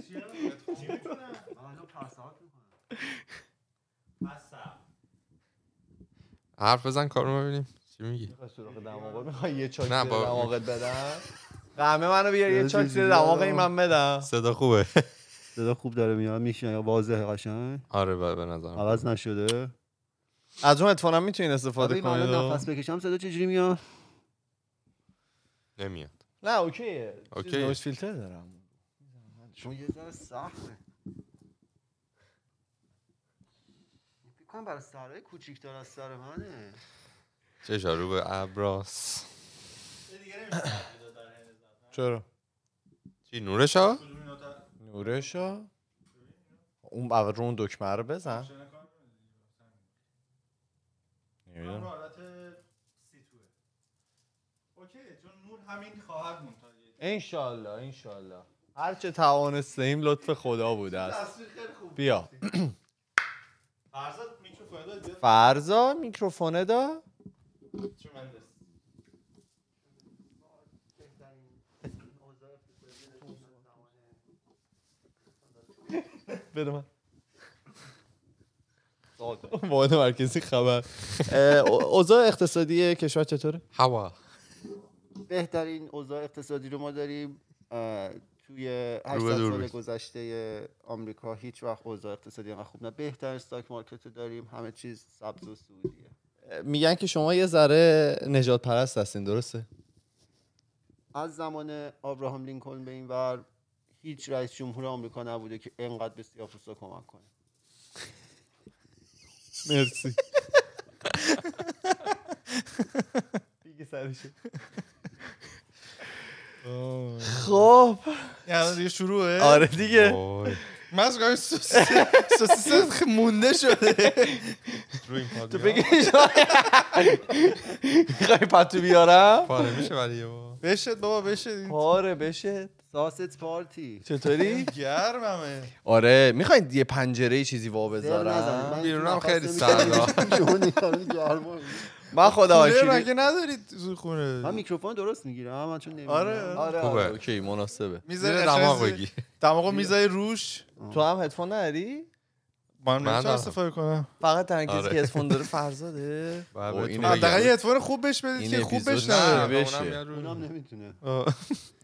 حرف بزن کار رو ببینیم چی میگی؟ میخوای یه چاک زیر دماغت بدم؟ قهمه منو بیار یه چاک زیر دماغ این من بدم صدا خوبه صدا خوب داره میاد میشنه یا واضحه قشنگ آره به نظرم عوض نشده از اون اتفاقا میتونین استفاده کنید نفس بکشم صدا چجوری میاد نمیاد نه اوکیه اوکی نویز فیلتر دارم چون یه ذره سخته کنم برای سرای کوچیک از سر منه چه رو به ابراس چرا چی نورشا نورشا اون اول رو اون دکمه رو بزن نمیدونم اوکی چون نور همین خواهد مونتا انشالله انشالله هر چه توانستیم لطف خدا بوده است بیا فرزا میکروفونه دا بده من مرکزی خبر اوضاع اقتصادی کشور چطوره؟ هوا بهترین اوضاع اقتصادی رو ما داریم توی 800 سال گذشته آمریکا هیچ وقت اوضاع اقتصادی انقدر خوب نه بهترین استاک مارکت داریم همه چیز سبز و سودیه میگن که شما یه ذره نجات پرست هستین درسته از زمان آبراهام لینکلن به این هیچ رئیس جمهور آمریکا نبوده که انقدر به سیاپوسا کمک کنه مرسی دیگه سرشه خب یعنی دیگه شروعه آره دیگه من از کنم سوسیس مونده شده تو بگی میخوایی پتو بیارم پاره میشه ولی یه بشه بابا بشه پاره بشه ساست پارتی چطوری؟ گرممه آره میخواید یه پنجره چیزی وا بذارم بیرونم خیلی سرگاه ما خدا مگه ندارید خونه من میکروفون درست میگیرم من چون نمیدونم آره. آره آره خوبه اوکی مناسبه میذاری دماغ بگی دماغو میذاری روش تو هم هدفون نداری من من استفاده کنم فقط تنها کسی آره. که هدفون داره فرزاده بله، خب، حداقل یه هدفون خوب بهش بدید که خوب بشه اونم نمیتونه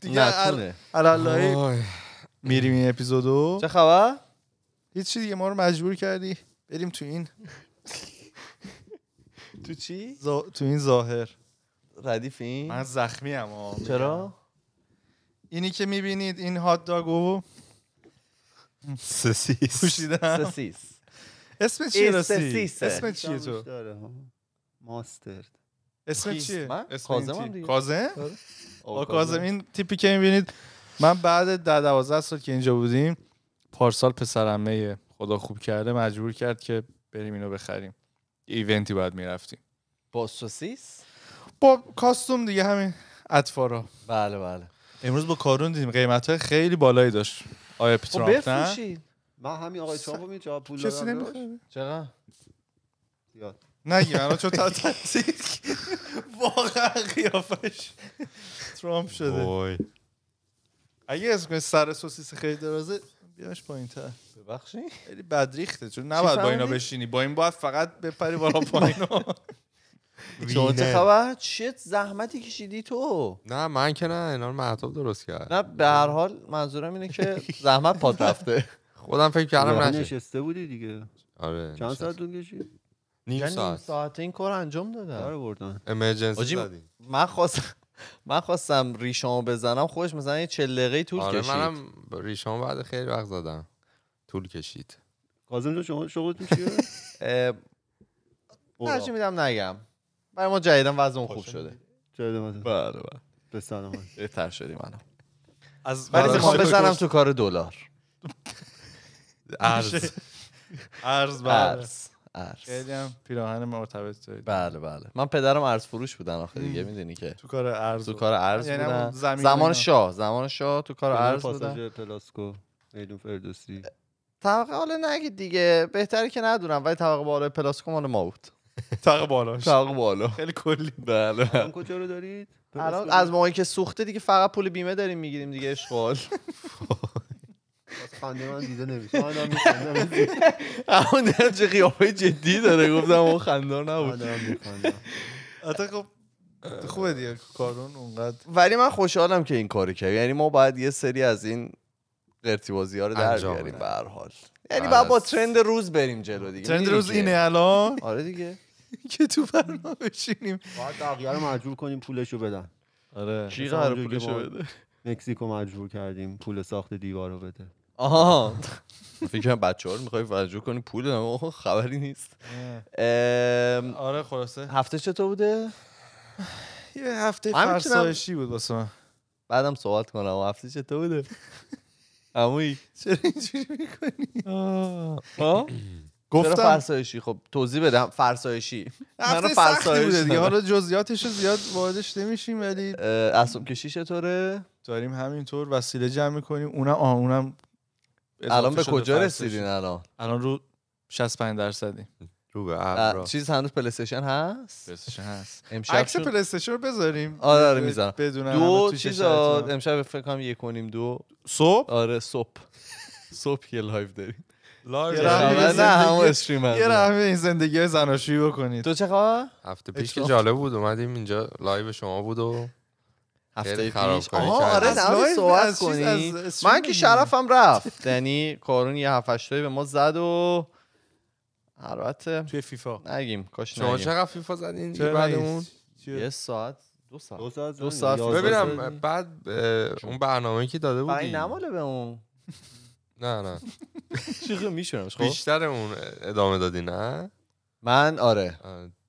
دیگه میریم این اپیزودو چه خبر هیچ چی دیگه ما رو مجبور کردی بریم تو این تو چی؟ تو این ظاهر ردیف این؟ من زخمی هم چرا؟ اینی که میبینید این هات داگو سسیس پوشیدم سسیس اسم چیه ماستر اسم چیه تو؟ ماسترد اسم چیه؟ کازم این تیپی که میبینید من بعد در دوازه سال که اینجا بودیم پارسال پسرمه خدا خوب کرده مجبور کرد که بریم اینو بخریم ایونتی باید میرفتیم با سوسیس با کاستوم دیگه همین اطفارا بله بله امروز با کارون دیدیم قیمت های خیلی بالایی داشت آیا خب پیترامپ خب بفروشید من همین آقای ترامپ رو پول دادم چقدر نه نگی من چون تا واقعا قیافش ترامپ شده اگه اسم سر سوسیس خیلی درازه بیاش پایین تر ببخشی خیلی بدریخته چون نباید با اینا بشینی با این باید فقط بپری بالا پایین چون چه خبر چه زحمتی کشیدی تو نه من که نه اینا معطوب درست کرد نه به هر حال منظورم اینه که زحمت پات رفته خودم فکر کردم یعنی نشه نشسته بودی دیگه آره چند ساعت دون کشید یعنی نیم ساعت ساعت این کار انجام دادن آره بردن امرجنسی من خواستم من خواستم ریشامو بزنم خودش مثلا یه چلقه طول آره کشید منم ریشامو بعد خیلی وقت زدم طول کشید کازم جان شما شغلتون چیه؟ نه میدم نگم برای ما جدیدم وزن خوب شده جدیدم وزن بله بله به بهتر شدی منم از ولی بزنم تو کار دلار ارز ارز ارز ارز خیلی هم پیراهن مرتبط دارید بله بله من پدرم ارز فروش بودن آخه دیگه میدونی که تو کار ارز تو کار ارز یعنی بودن زمان شاه زمان شاه تو کار ارز بودن پلاسکو ایدون فردوسی طبقه حالا نگید دیگه بهتره که ندونم ولی طبقه بالا پلاسکو مال ما بود طبقه بالا طبقه بالا خیلی کلی بله کجا رو دارید از موقعی که سوخته دیگه فقط پول بیمه داریم میگیریم دیگه اشغال خنده من دیده نمیشه من همون چه جدی داره گفتم اون خندار نبود حتی خب خوبه دیگه کارون اونقدر ولی من خوشحالم که این کاری کرد یعنی ما باید یه سری از این قرتیبازی ها رو در بیاریم یعنی باید بله. با ترند روز بریم جلو دیگه ترند روز اینه الان آره دیگه که تو فرما بشینیم باید دقیقه رو مجبور کنیم پولشو بدن آره چی قرار پولشو بده مکزیکو مجبور کردیم پول ساخت دیوار رو بده آها فکر کنم بچه ها رو میخوای وجو کنی پول خبری نیست آره خلاصه هفته چطور بوده یه هفته فرسایشی بود واسه من بعدم صحبت کنم هفته چطور بوده عموی چرا اینجوری میکنی گفتم فرسایشی خب توضیح بدم فرسایشی هفته فرسایشی بوده دیگه حالا جزئیاتش رو زیاد واردش نمیشیم ولی اسم کشی چطوره داریم همینطور وسیله جمع میکنیم اونم آه اونم الان به کجا رسیدین الان الان رو 65 درصدی رو به چیز هنوز پلی هست پلی هست امشب عکس پلی رو بذاریم آره آره میذارم دو چیز امشب فکر کنم یک و نیم دو صبح آره صبح صبح یه لایو داریم لایو نه همون استریم یه رحمه این زندگی زناشویی بکنید تو چه خواه؟ هفته پیش که جالب بود اومدیم اینجا لایو شما بود و هفته پیش آها آره نه صحبت کنی من که شرفم رفت یعنی کارون یه هفت به ما زد و البته توی فیفا نگیم کاش نگیم شما چقدر فیفا زدین بعد اون یه ساعت دو ساعت دو ساعت, دو ساعت. ببینم بعد اون برنامه که داده بودی نماله به اون نه نه خیلی میشونم خب بیشتر اون ادامه دادی نه من آره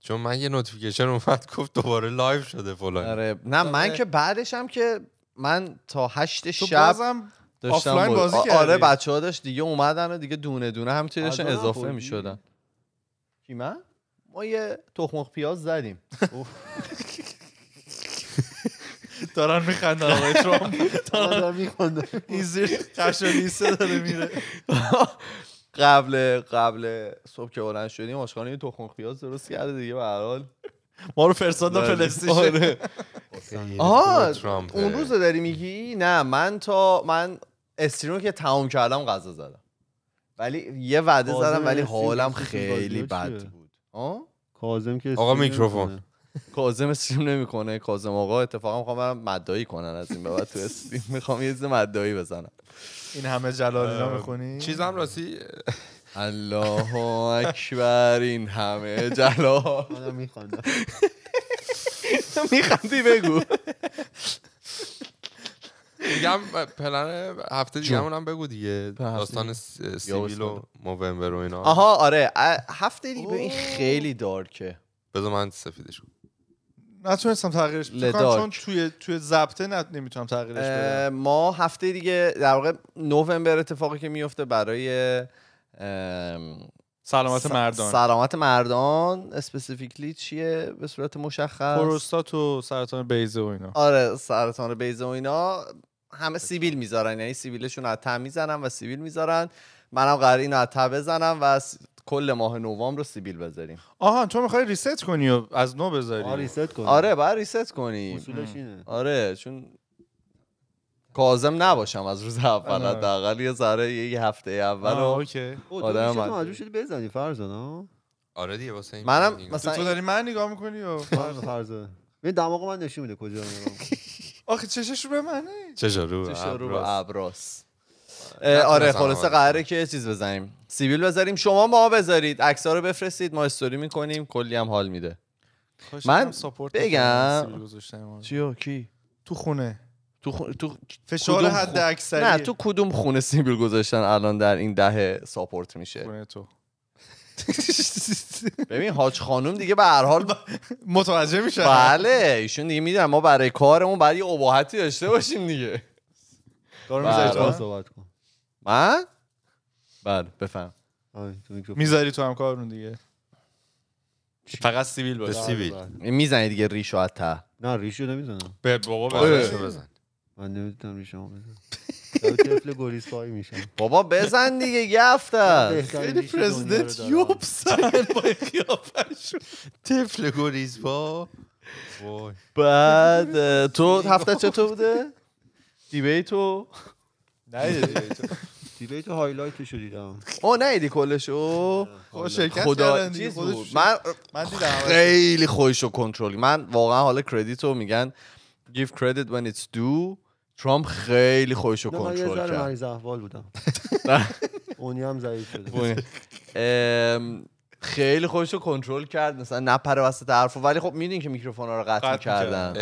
چون من یه نوتیفیکیشن اومد گفت دوباره لایو شده فلان آره نه من آره. که بعدش هم که من تا هشت شب داشتم آفلاین بازی آره، کردی آره بچه ها داشت دیگه اومدن و دیگه دونه دونه هم داشتن اضافه می شدن کی من؟ ما یه تخمخ پیاز زدیم دارن میخندن آقای ترامپ دارن میخندن این زیر قشنیسه داره میره قبل قبل صبح که بلند شدیم آشخانه یه تخم خیاز درست کرده دیگه به حال ما رو فرستاد پلستیشن آه اون روز داری میگی نه من تا من استریم که تمام کردم غذا زدم ولی یه وعده زدم ولی حالم خیلی بد بود کازم که آقا میکروفون کازم استریم نمیکنه کازم آقا اتفاقا میخوام برم کنن از این به تو استریم میخوام یه مدعی بزنم این همه جلال اینا میخونی چیزم راستی الله اکبر این همه جلال من میخوندم میخندی بگو میگم پلن هفته دیگه هم بگو دیگه داستان سیویل و موومبر و اینا آها آره هفته دیگه این خیلی دارکه بذار من سفیدش کنم نتونستم تغییرش بدم چون توی توی ضبطه نمیتونم تغییرش بدم ما هفته دیگه در واقع نوامبر اتفاقی که میفته برای سلامت س... مردان سلامت مردان اسپسیفیکلی چیه به صورت مشخص پروستات و سرطان بیزه و اینا آره سرطان بیزه و اینا همه سیبیل میذارن یعنی سیبیلشون رو میزنن و سیبیل میذارن منم قرار اینو عطا بزنم و کل ماه نوامبر رو سیبیل بذاریم آها تو میخوای ریست کنی و از نو بذاری آره ریست کنی آره باید ریست کنیم اصولش اینه آره چون کازم نباشم از روز اول حداقل یه ذره یه هفته اول اوکی آدم مجبور شدی بزنی فرزانه آره دیگه واسه این منم مثلا تو داری من نگاه میکنی و فرزانه ببین دماغ من نشون میده کجا آخه چشش رو به منه چشش رو ابراس آره خلاص قراره که چیز بزنیم سیبیل بذاریم شما ما بذارید عکس رو بفرستید ما استوری میکنیم کلی هم حال میده من بگم چیو کی تو خونه تو, تو... فشار حد اکثری نه تو کدوم خونه سیبیل گذاشتن الان در این دهه ساپورت میشه خونه تو ببین حاج خانوم دیگه به هر حال متوجه میشه بله ایشون دیگه میدونن ما برای کارمون برای یه اباحتی داشته باشیم دیگه من؟ بله بفهم میذاری تو هم کارون دیگه فقط سیویل باشه بله، سیویل بله. میزنی دیگه ریشو از ته نه ریشو نمیزنم به بابا آره، بزن بزن من نمیتونم ریشو بزن طفل گریز پای میشم بابا بزن دیگه یه خیلی پرزیدنت یوب سن با خیافش طفل گریز پا بعد تو هفته چطور بوده دیبیتو نه دیبیتو دیبیت هایلایتش رو دیدم او نه ایدی کلشو شرکت خدا من, من دیدم خیلی خوش و کنترل من واقعا حالا کردیت رو میگن give credit when it's due ترامپ خیلی خوش رو کنترل کرد. من یه احوال بودم. اونی هم ضعیف شده. خیلی خوش رو کنترل کرد مثلا نپره وسط حرفو ولی خب میدین که میکروفونا رو قطع کردن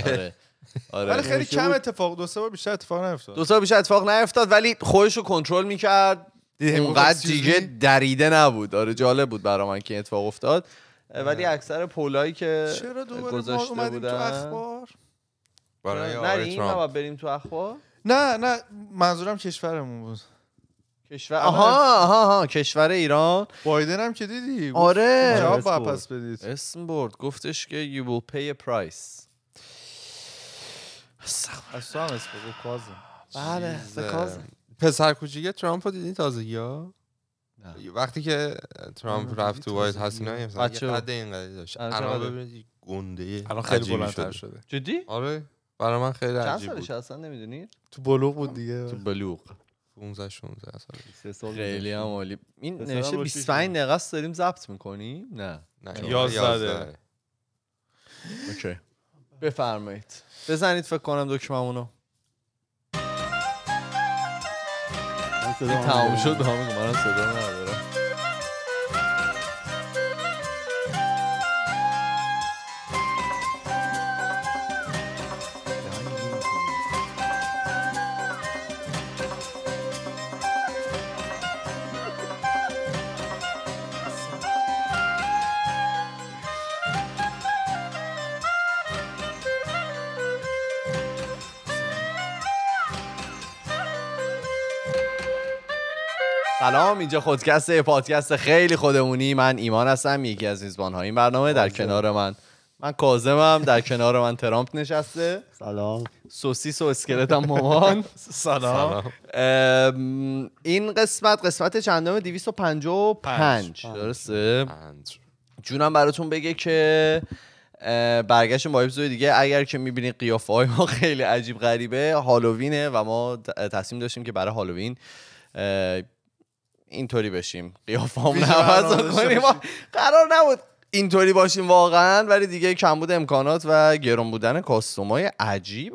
آره. ولی خیلی کم اتفاق دو سه بیشتر اتفاق نیفتاد دو سه بیشتر اتفاق نیفتاد ولی خودش رو کنترل میکرد اونقدر دیگه دریده نبود آره جالب بود برای من که اتفاق افتاد ولی آره. اکثر پولایی که چرا گذاشته ما بودن تو اخبار برای آره بریم تو اخبار نه نه منظورم کشورمون بود کشور آها آها آها کشور ایران بایدن هم که دیدی آره جواب پس بدید اسم برد گفتش که you will pay a price از تو هم اسم بگو کازم بله پسر کوچیک ترامپ رو دیدی تازگی ها وقتی که ترامپ رفت تو وایت هاوس اینا یه قد اینقدر داشت الان ببینید گنده الان خیلی بلندتر شده جدی آره برای من خیلی عجیب بود چند سالش اصلا نمیدونید؟ تو بلوغ بود دیگه تو بلوغ 15 16 سال خیلی هم عالی این نمیشه 25 دقیقه داریم ضبط میکنی نه نه 11 اوکی بفرمایید بزنید فکر کنم دکممونو این تمام شد به همین من صدا ندارم سلام اینجا خودکست پادکست خیلی خودمونی من ایمان هستم یکی از میزبان های این برنامه در کنار من من کازمم در کنار من ترامپ نشسته سلام سوسیس و اسکلتم مامان سلام این قسمت قسمت چندم 255 درسته جونم براتون بگه که برگشت با دیگه اگر که میبینید قیافه های ما خیلی عجیب غریبه هالووینه و ما تصمیم داشتیم که برای هالووین اینطوری بشیم قیافام نواز کنیم قرار نبود اینطوری باشیم واقعا ولی دیگه کمبود امکانات و گرون بودن های عجیب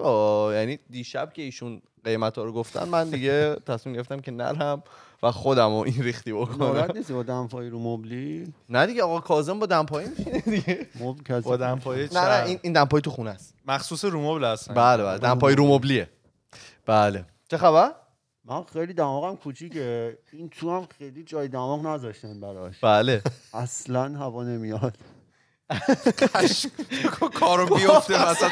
یعنی دیشب که ایشون قیمت ها رو گفتن من دیگه تصمیم گرفتم که نرم و خودم رو این ریختی بکنم نارد نیستی با دمپایی رو مبلی نه دیگه آقا کازم با دنپایی میشینه دیگه با با دمپایی نه نه این این تو خونه است مخصوص رو مبل بله بله دمپایی رو مبلیه بله چه خبر من خیلی دماغم کوچیکه این تو هم خیلی جای دماغ نذاشتن براش بله اصلا هوا نمیاد کارو بیفته وسط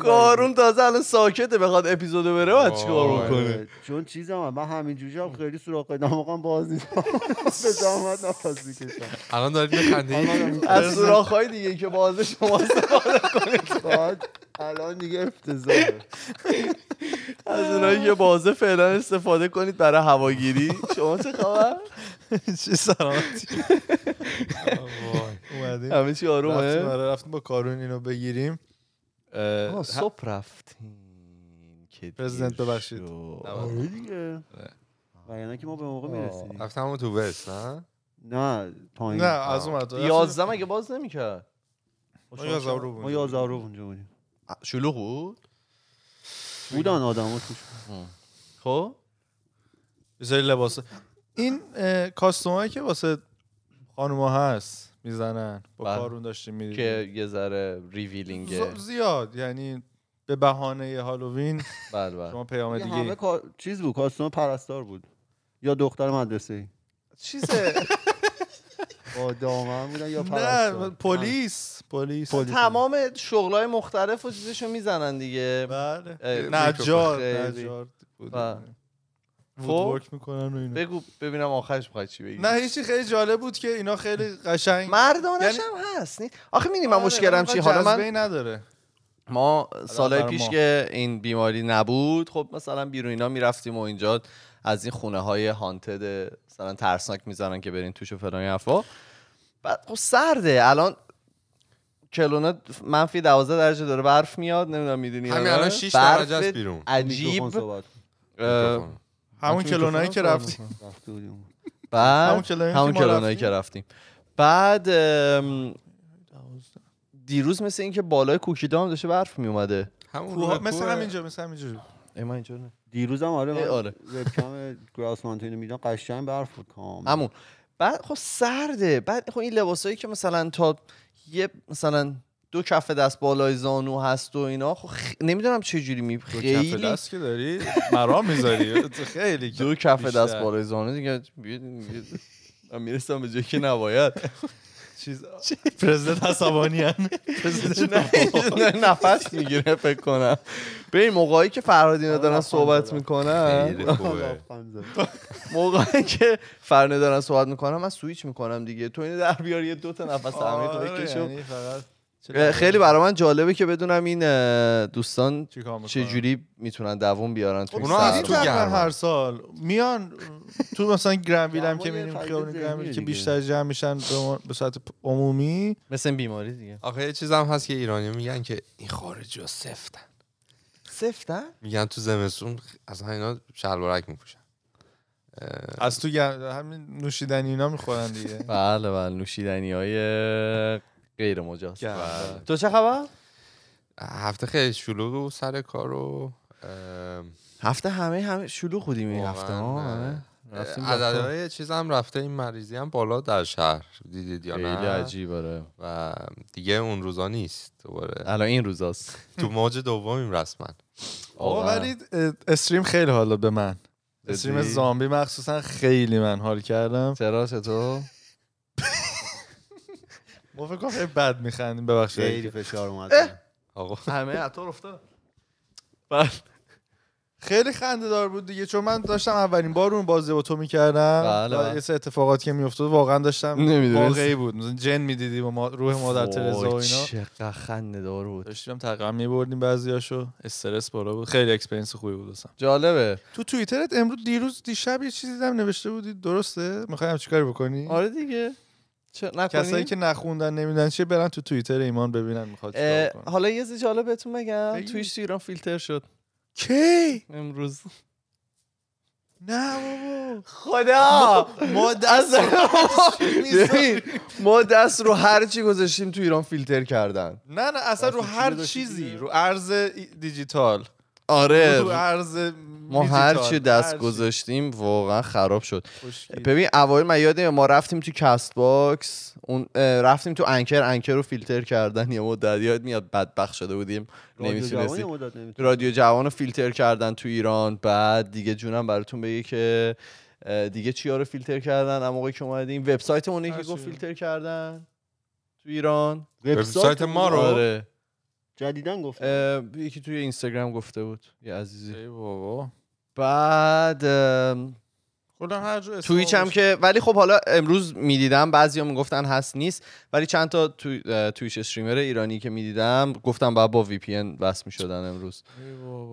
کارون تازه الان ساکته بخواد اپیزودو بره و چیکار کنه چون چیزم من همین جوجه هم خیلی سراغ دماغم باز نیست به دامت نفس میکشم الان دارید خنده از سراخهای دیگه که بازه شما استفاده کنید الان دیگه افتضاحه از اونایی که بازه فعلا استفاده کنید برای هواگیری شما چه خبر چه سلامتی اومدیم همه چی آرومه رفتیم آره، با کارون اینو بگیریم صبح رفتیم که پرزیدنت ببخشید آره, آره دیگه آره. و که ما به موقع میرسیم رفتم همون تو وست نه نه پایین نه از اون 11 مگه باز نمیکرد ما یازده رو بودیم شلوغ بود بودن آدم توش خب بذاری لباس این کاستوم که واسه خانوما هست میزنن با کارون داشتیم میدید که یه ذره ریویلینگ زیاد یعنی به بهانه هالووین بله شما پیام دیگه چیز بود کاستوم پرستار بود یا دختر مدرسه چیزه دامن بودن یا نه پلیس پلیس تمام شغلای مختلف و چیزشو میزنن دیگه بله نجار نجار وودورک میکنن و خب، اینو بگو ببینم آخرش میخوای چی بگی نه هیچی خیلی جالب بود که اینا خیلی قشنگ مردانش یعنی- هم هست آخه میدونی من آره، مشکلم چی حالا من نداره ما سالهای پیش که این بیماری نبود خب مثلا بیرون اینا میرفتیم و اینجا از این خونه های هانتد مثلا ترسناک میزنن که برین توش و فلان حرفا بعد خب سرده الان کلونا منفی 12 درجه داره برف میاد نمیدونم میدونی همین الان 6 درجه است بیرون عجیب همون کلونایی که رفتیم بعد همون کلونایی که رفتیم بعد دیروز مثل اینکه بالای کوکیدام هم داشته برف می اومده همون مثل همینجا مثل همینجا اما اینجا نه آره آره وبکم گراس مانتین میدان قشنگ برف بود کام همون بعد خب سرده بعد خب این لباسایی که مثلا تا یه مثلا دو کف دست بالای زانو هست و اینا خب نمیدونم چه جوری می خیلی دو کف دست که داری مرام میذاری خیلی دو کف دست بالای زانو دیگه میرسم به جایی که نباید چیز پرزیدنت عصبانی نفس میگیره فکر کنم به این موقعی که فرهادینا دارن صحبت میکنن موقعی که فرنه دارن صحبت میکنم من سویچ میکنم دیگه تو اینو در بیاری یه دو تا نفس آره، عمیق بکشو یعنی خیلی برای من جالبه که بدونم این دوستان چه جوری میتونن دووم بیارن خب، تو اونا از تو هر سال میان تو مثلا گرم هم که میریم خیابون که بیشتر جمع میشن به صورت عمومی مثل بیماری دیگه آخه یه چیزم هست که ایرانی میگن که این خارجی ها سفتن سفتن میگن تو زمستون اصلا اینا شلوارک میپوشن از تو همین نوشیدنی اینا میخورن دیگه بله بله نوشیدنی های غیر مجاز بله. تو چه خبر؟ هفته خیلی شلوغ و سر کار و هفته همه همه شلوغ بودیم این هفته ها چیز هم رفته این مریضی هم بالا در شهر دیدید یا نه خیلی آره. و دیگه اون روزا نیست دوباره الان این روزاست تو موج دومیم رسما آقا ولی استریم خیلی حالا به من استریم زامبی مخصوصا خیلی من حال کردم چرا تو؟ ما فکر کنم خیلی بد میخندیم ببخشید خیلی فشار اومد آقا همه عطار افتاد بله خیلی خنده دار بود دیگه چون من داشتم اولین بار اون بازی با تو میکردم بله. و یه سه اتفاقات که میافتاد واقعا داشتم واقعی بود مثلا جن میدیدی با ما روح مادر ترزا و اینا چقدر خنده دار بود داشتیم تقریبا میبردیم بعضیاشو استرس بالا بود خیلی اکسپرینس خوبی بود اصلا جالبه تو توییترت امروز دیروز دیشب یه چیزی دیدم نوشته بودی درسته میخوایم چیکار بکنی آره دیگه کسایی که نخوندن نمیدن چیه برن تو توییتر ایمان ببینن میخواد حالا یه چیز جالب بهتون بگم تویش ایران فیلتر شد کی امروز نه بابا خدا ما دست ما دست رو هر چی گذاشتیم تو ایران فیلتر کردن نه نه اصلا رو هر چیزی رو ارز دیجیتال آره رو ارز ما هر چی دست گذاشتیم واقعا خراب شد ببین اوایل من یادم ما رفتیم تو کست باکس اون رفتیم تو انکر انکر رو فیلتر کردن یه مدت یاد میاد بدبخ شده بودیم نمیتونستیم رادیو جوان رو فیلتر کردن تو ایران بعد دیگه جونم براتون بگه که دیگه چیا رو فیلتر کردن اما که اومدیم وبسایت اونی گفت فیلتر کردن تو ایران وبسایت ما رو آره. جدیدن گفت یکی توی اینستاگرام گفته بود یه عزیزی ای بابا بعد خدا تویچ هم که ولی خب حالا امروز میدیدم بعضیا گفتن هست نیست ولی چند تا تویچ استریمر ایرانی که میدیدم گفتم بعد با وی پی ان وصل میشدن امروز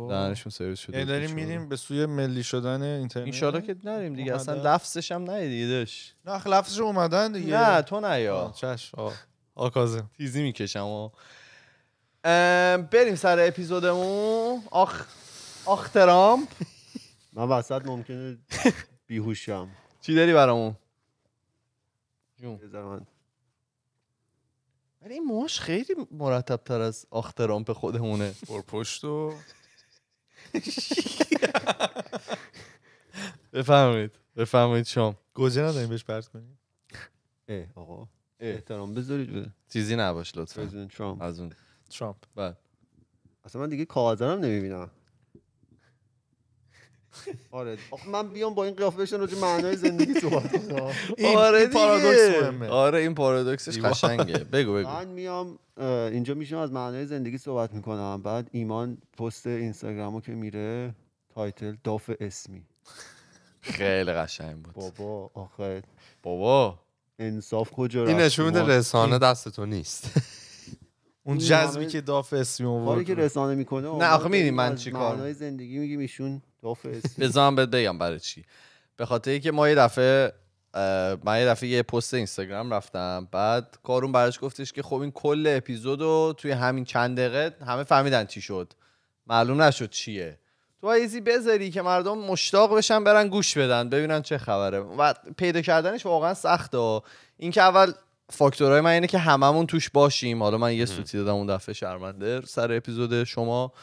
دهنشون سرویس شده یعنی داریم میریم به سوی ملی شدن اینترنت ان که نریم دیگه اصلا لفظش هم ندیدش نه لفظش اومدن دیگه نه تو نه یا چش آکازه تیزی میکشم بریم سر اپیزودمون آخ آخ من وسط ممکنه بیهوشم چی داری برامون جون ولی این موهاش خیلی مرتب تر از آخترامپ خودمونه پر پشت و بفهمید بفهمید شام گوزه نداریم بهش پرس کنیم ای آقا احترام بذارید چیزی نباش لطفا از اون ترامپ از بله. اصلا من دیگه کاغذرم نمیبینم آره آخه من بیام با این قیافه بشن راجع معنای زندگی تو کنم آره این پارادوکس مهمه آره این پارادوکسش قشنگه بگو بگو من میام اینجا میشم از معنای زندگی صحبت میکنم بعد ایمان پست اینستاگرامو که میره تایتل داف اسمی خیلی قشنگ بود بابا آخه بابا انصاف کجا رفت این نشون رسانه دست تو نیست اون جذبی که داف اسمی کاری که رسانه میکنه نه آخه میدونی من چیکار معنای زندگی میگیم ایشون بزن بهت بگم برای چی به خاطر اینکه ما یه دفعه من یه دفعه یه پست اینستاگرام رفتم بعد کارون براش گفتش که خب این کل اپیزود رو توی همین چند دقیقه همه فهمیدن چی شد معلوم نشد چیه تو ایزی بذاری که مردم مشتاق بشن برن گوش بدن ببینن چه خبره و پیدا کردنش واقعا سخته اینکه اول فاکتورهای من اینه که هممون توش باشیم حالا من یه سوتی دادم اون دفعه شرمنده سر اپیزود شما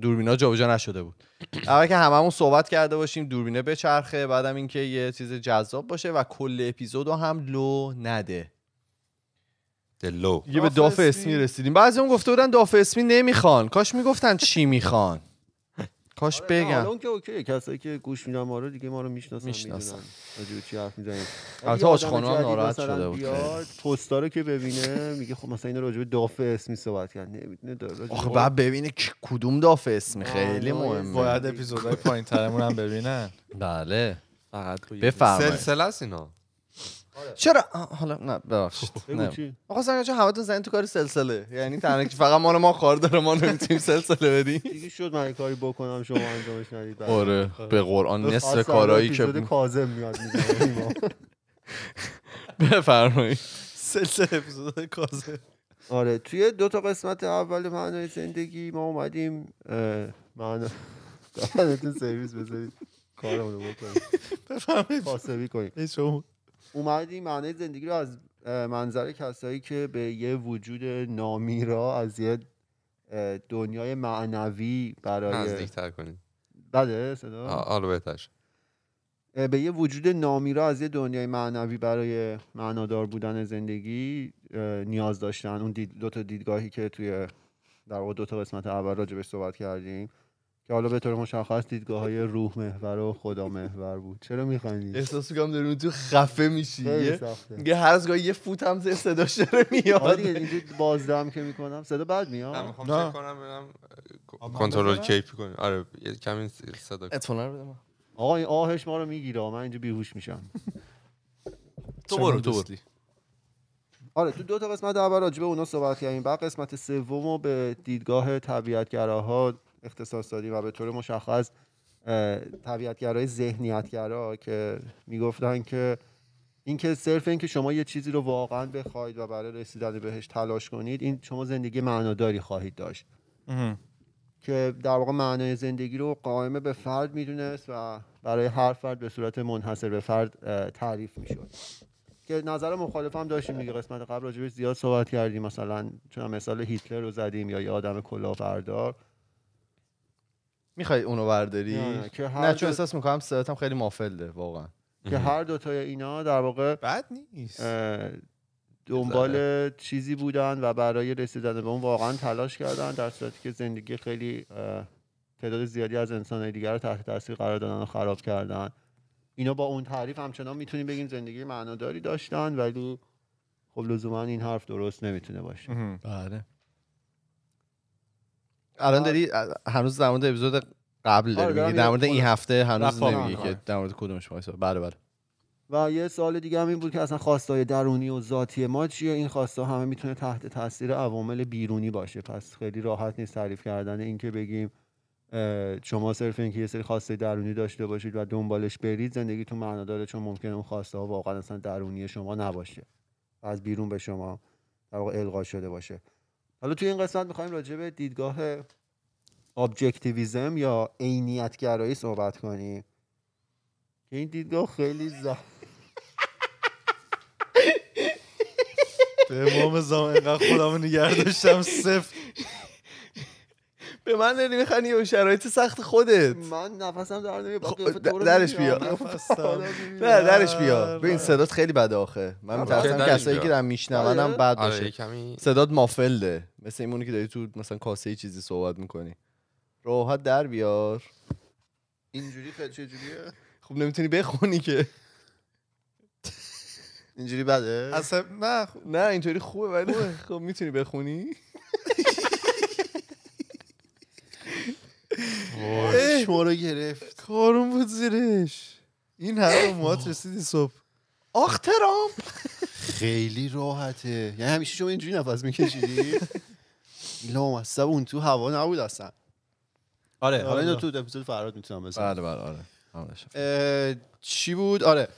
دوربینا جابجا نشده بود اول که هممون صحبت کرده باشیم دوربینه بچرخه بعدم اینکه یه چیز جذاب باشه و کل اپیزود هم لو نده یه به داف اسمی رسیدیم بعضی هم گفته بودن داف اسمی نمیخوان کاش میگفتن چی میخوان کاش آره، بگم الان که اوکی کسایی که گوش میدن ما رو دیگه ما رو میشناسن میشناسن راجع چی حرف میزنیم البته آج خانم ناراحت شده بود پستا رو که ببینه میگه خب مثلا اینا راجع به دافع اسمی صحبت کرد نمیدونه داره آخه بعد ببینه کدوم داف اسمی خیلی مهمه باید اپیزودهای ترمون هم ببینن بله فقط بفرمایید سلسله اینا آره. چرا حالا نه ببخشید آقا چون همتون زنید تو کار سلسله یعنی تنها فقط ما ما خار داره ما نمیتونیم سلسله بدیم دیگه شد من کاری بکنم شما انجامش ندید آره،, آره به قرآن نصف کارهایی که کازم میاد بفرمایید سلسله اپیزود کازم آره توی دو تا قسمت اول معنای زندگی ما اومدیم معنا سرویس بذارید کارمون رو بکنیم بفرمایید کنیم اومدیم معنی زندگی رو از منظر کسایی که به یه وجود نامیرا از یه دنیای معنوی برای نزدیکتر کنیم بله صدا به یه وجود نامیرا از یه دنیای معنوی برای معنادار بودن زندگی نیاز داشتن اون دو تا دیدگاهی که توی در واقع دو تا قسمت اول راجبش صحبت کردیم که حالا به طور مشخص دیدگاه های روح محور و خدا محور بود چرا میخوانی؟ احساس میکنم داری تو خفه میشی یه هر از یه فوت هم صدا شده میاد آره بازدم که میکنم صدا بد میاد من میخوام چک کنم کنترل کیپ کنم آره کمی صدا اتفاقا آقا این آهش ما رو میگیره من اینجا بیهوش میشم تو برو تو برو آره تو دو تا قسمت اول راجبه اونا صحبت کردیم بعد قسمت سومو به دیدگاه طبیعت گراها اختصاص دادی و به طور مشخص طبیعتگرای ذهنیتگرا که میگفتن که اینکه صرف اینکه شما یه چیزی رو واقعا بخواید و برای رسیدن بهش تلاش کنید این شما زندگی معناداری خواهید داشت که در واقع معنای زندگی رو قائمه به فرد میدونست و برای هر فرد به صورت منحصر به فرد تعریف میشد که نظر مخالف هم داشتیم میگه قسمت قبل راجبش زیاد صحبت کردیم مثلا چون مثال هیتلر رو زدیم یا یه آدم کلاهبردار میخوای اونو برداری نه, چون احساس میکنم صداتم خیلی مافله واقعا که هر دوتای اینا در واقع بد نیست دنبال بله. چیزی بودن و برای رسیدن به اون واقعا تلاش کردن در صورتی که زندگی خیلی تعداد زیادی از انسانهای دیگر رو تحت تاثیر قرار دادن و خراب کردن اینا با اون تعریف همچنان میتونیم بگیم زندگی معناداری داشتن ولی خب لزوما این حرف درست نمیتونه باشه بله الان آره. داری هنوز در مورد اپیزود قبل آره، داری در مورد این هفته هنوز نمیگی که آره. در مورد کدومش بله بله و یه سوال دیگه هم این بود که اصلا خواستای درونی و ذاتی ما چیه این خواستا همه میتونه تحت تاثیر عوامل بیرونی باشه پس خیلی راحت نیست تعریف کردن اینکه بگیم شما صرف اینکه یه سری خواسته درونی داشته باشید و دنبالش برید زندگیتون معنا داره چون ممکنه اون خواسته ها واقعا اصلا درونی شما نباشه از بیرون به شما در القا شده باشه حالا توی این قسمت میخوایم راجع به دیدگاه ابجکتیویزم یا گرایی صحبت کنیم که این دیدگاه خیلی ز... به امام زمان اینقدر خودمو نگرداشتم صفر به من داری میخنی و شرایط سخت خودت من نفسم در نمیاد خب، درش بیا نه درش بیا به این آره. صدات خیلی بده آخه من آره. میترسم کسایی که دارم میشنونم آره. بد باشه صدات مافلده مثل این که داری تو مثلا کاسه چیزی صحبت میکنی راحت در بیار اینجوری خیلی جوریه؟ خب نمیتونی بخونی که اینجوری بده اصلا نه خب. نه اینطوری خوبه ولی خب میتونی بخونی شما رو گرفت کارون بود زیرش این همه موات رسیدی صبح آخ خیلی راحته یعنی همیشه شما اینجوری نفس میکشیدی لامصب اون تو هوا نبود اصلا آره حالا اینو تو اپیزود فراد میتونم بزنم بله بله آره, آره، چی بود آره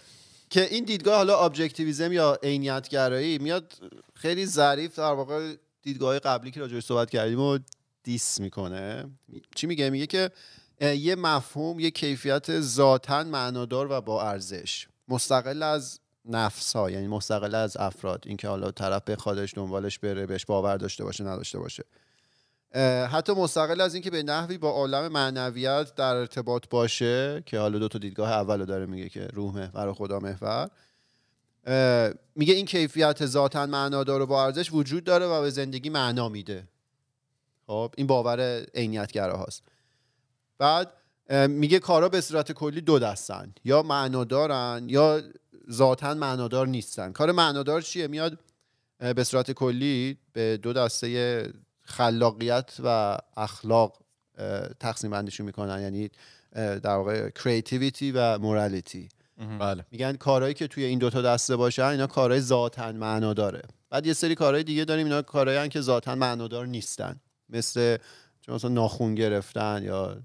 که این دیدگاه حالا ابجکتیویسم یا عینیت گرایی میاد خیلی ظریف در واقع دیدگاه قبلی که راجعش صحبت کردیم و دیس میکنه چی میگه میگه که یه مفهوم یه کیفیت ذاتا معنادار و با ارزش مستقل از نفس ها یعنی مستقل از افراد اینکه حالا طرف به خودش دنبالش بره بهش باور داشته باشه نداشته باشه حتی مستقل از اینکه به نحوی با عالم معنویت در ارتباط باشه که حالا دو تا دیدگاه اولو داره میگه که روح محور و خدا محور میگه این کیفیت ذاتا معنادار و با ارزش وجود داره و به زندگی معنا میده خب این باور عینیتگرا هاست بعد میگه کارا به صورت کلی دو دستن یا معنادارن یا ذاتا معنادار نیستن کار معنادار چیه میاد به صورت کلی به دو دسته خلاقیت و اخلاق تقسیم میکنن یعنی در واقع کریتیویتی و مورالیتی بله. میگن کارهایی که توی این دوتا دسته باشن اینا کارهای ذاتن معنا داره بعد یه سری کارهای دیگه داریم اینا کارهایی که ذاتا معنادار نیستن مثل مثلا ناخون گرفتن یا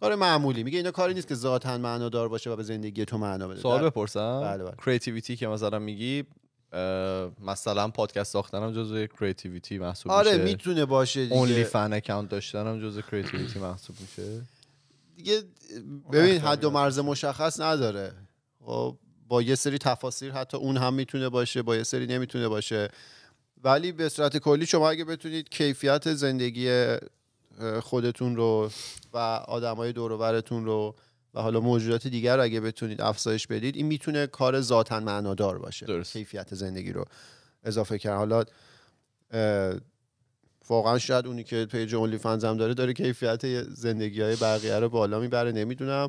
کار معمولی میگه اینا کاری نیست که ذاتا دار باشه و به زندگی تو معنا بده سوال بپرسم بله بله. کریتیویتی که مثلا میگی مثلا پادکست ساختنم جزء کریتیویتی محسوب آره، میشه آره میتونه باشه دیگه اونلی فن اکانت داشتنم جزء کریتیویتی محسوب میشه دیگه ببین حد و مرز مشخص نداره خب با یه سری تفاسیر حتی اون هم میتونه باشه با یه سری نمیتونه باشه ولی به صورت کلی شما اگه بتونید کیفیت زندگی خودتون رو و آدمای دوروورتون رو و حالا موجودات دیگر رو اگه بتونید افزایش بدید این میتونه کار ذاتا معنادار باشه کیفیت زندگی رو اضافه کرد حالا واقعا شاید اونی که پیج اونلی فنزم داره داره کیفیت زندگی های بقیه رو بالا میبره نمیدونم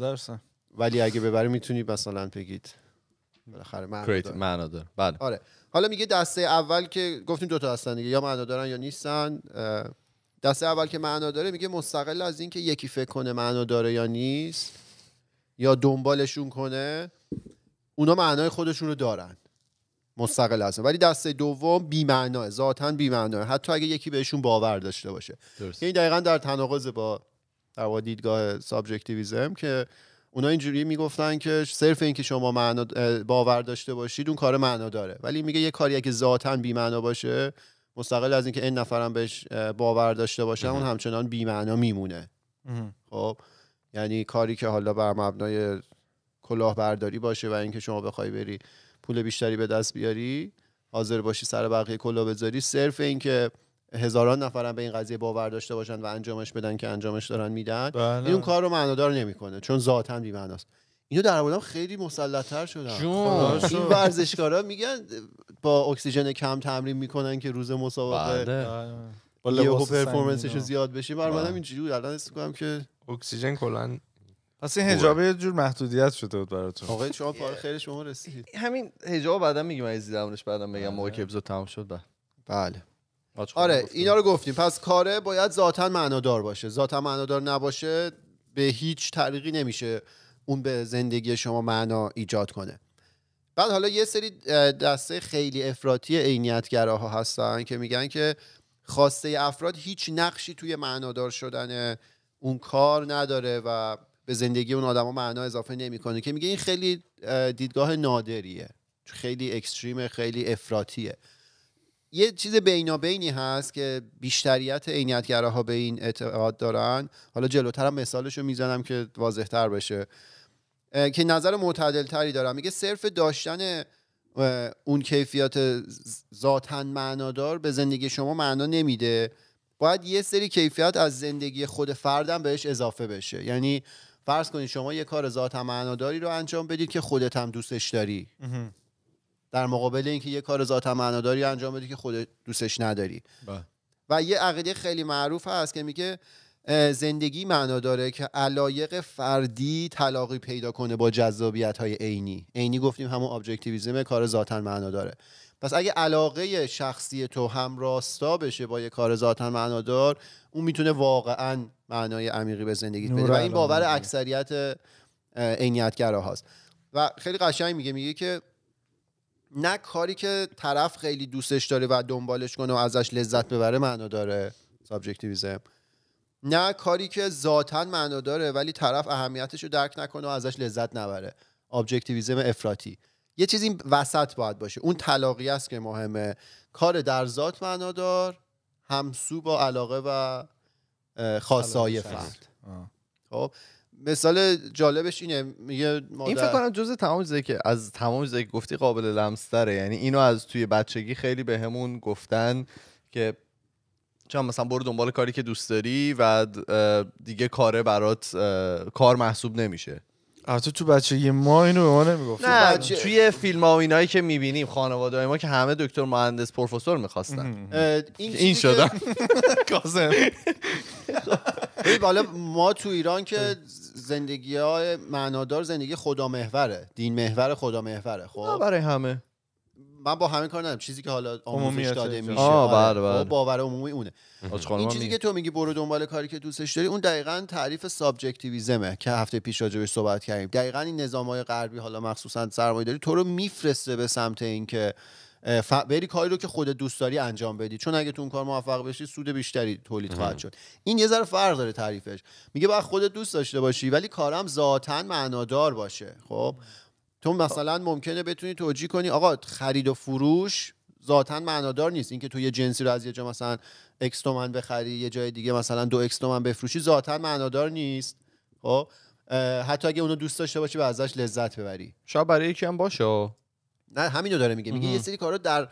درصد ولی اگه ببره میتونید مثلا بگید بالاخره معنادار بله آره حالا میگه دسته اول که گفتیم دو تا هستن دیگه یا معنا دارن یا نیستن دسته اول که معنا داره میگه مستقل از اینکه یکی فکر کنه معنا داره یا نیست یا دنبالشون کنه اونا معنای خودشون رو دارن مستقل هستن ولی دسته دوم ذاتا ذاتاً بی‌معناه حتی اگه یکی بهشون باور داشته باشه درست. این یعنی دقیقا در تناقض با در دیدگاه سابجکتیویزم که اونا اینجوری میگفتن که صرف اینکه شما معنا باور داشته باشید اون کار معنا داره ولی میگه یه کاری که ذاتا بی معنا باشه مستقل از اینکه این نفرم بهش باور داشته باشن اون همچنان بی معنا میمونه خب یعنی کاری که حالا بر مبنای کلاهبرداری باشه و اینکه شما بخوای بری پول بیشتری به دست بیاری حاضر باشی سر بقیه کلاه بذاری صرف اینکه هزاران نفرم به این قضیه باور داشته باشن و انجامش بدن که انجامش دارن میدن بله. این کار رو معنادار نمیکنه چون ذاتا بی معناست اینو در آوردم خیلی مسلطتر شدن خب، خب، این ورزشکارا میگن با اکسیژن کم تمرین میکنن که روز مسابقه بله. به پرفورمنسش زیاد بشه بر بله. منم اینجوری بود الان حس کنم که اکسیژن کلا پس این یه جور محدودیت شده بود براتون آقا شما پار خیلی شما رسید همین حجاب بعدا میگم از دیدمش بعدا میگم موقع بله. که تمام شد بله, بله. آره اینا رو گفتیم پس کاره باید ذاتا معنادار باشه ذاتا معنادار نباشه به هیچ طریقی نمیشه اون به زندگی شما معنا ایجاد کنه بعد حالا یه سری دسته خیلی افراطی عینیتگراها هستن که میگن که خواسته افراد هیچ نقشی توی معنادار شدن اون کار نداره و به زندگی اون آدما معنا اضافه نمیکنه که میگه این خیلی دیدگاه نادریه خیلی اکستریم خیلی افراطیه یه چیز بینابینی هست که بیشتریت عینیتگراها به این اعتقاد دارن حالا جلوترم مثالش رو میزنم که تر بشه که نظر تری دارم میگه صرف داشتن اون کیفیات ذاتا معنادار به زندگی شما معنا نمیده باید یه سری کیفیت از زندگی خود فردم بهش اضافه بشه یعنی فرض کنید شما یه کار ذاتن معناداری رو انجام بدید که خودت هم دوستش داری در مقابل اینکه یه کار ذات معناداری انجام بدی که خود دوستش نداری بله. و یه عقیده خیلی معروف هست که میگه زندگی معنا داره که علایق فردی تلاقی پیدا کنه با جذابیت های عینی عینی گفتیم همون ابجکتیویسم کار ذاتا معنا داره پس اگه علاقه شخصی تو هم راستا بشه با یه کار ذاتا معنادار اون میتونه واقعا معنای عمیقی به زندگی بده و این باور اکثریت هاست و خیلی قشنگ میگه میگه که نه کاری که طرف خیلی دوستش داره و دنبالش کنه و ازش لذت ببره معنا داره سابجکتیویزم نه کاری که ذاتا معنا داره ولی طرف اهمیتش رو درک نکنه و ازش لذت نبره ابجکتیویزم افراطی یه چیزی وسط باید باشه اون تلاقی است که مهمه کار در ذات معنادار همسو با علاقه و خاصای فرد خب مثال جالبش اینه میگه این فکر کنم جزء تمام چیزایی که از تمام چیزایی که گفتی قابل لمس داره یعنی اینو از توی بچگی خیلی بهمون به گفتن که چون مثلا برو دنبال کاری که دوست داری و دیگه کاره برات کار محسوب نمیشه البته تو بچگی ما اینو به ما نمیگفت نه توی فیلم ها و اینایی که میبینیم خانواده ما که همه دکتر مهندس پروفسور میخواستن این, این شدن کازم بالا ما تو ایران که زندگی های معنادار زندگی خدا محوره دین محور خدا محوره خب برای همه من با همه کار ندارم چیزی که حالا آموزش داده میشه آره. بله، خب، بله. باور عمومی اونه این چیزی که تو میگی برو دنبال کاری که دوستش داری اون دقیقا تعریف سابجکتیویزمه که هفته پیش راجبش صحبت کردیم دقیقا این های غربی حالا مخصوصا سرمایه داری تو رو میفرسته به سمت اینکه ف... بری کاری رو که خودت دوست داری انجام بدی چون اگه تو اون کار موفق بشی سود بیشتری تولید خواهد شد این یه ذره فرق داره تعریفش میگه باید خودت دوست داشته باشی ولی کارم ذاتا معنادار باشه خب تو مثلا ممکنه بتونی توجیه کنی آقا خرید و فروش ذاتا معنادار نیست اینکه تو یه جنسی رو از یه جا مثلا اکس تومن بخری یه جای دیگه مثلا دو اکس تومن بفروشی ذاتا معنادار نیست خب حتی اگه اونو دوست داشته باشی و ازش لذت ببری شاید برای یکی هم باشه نه همینو داره میگه میگه یه سری کارا در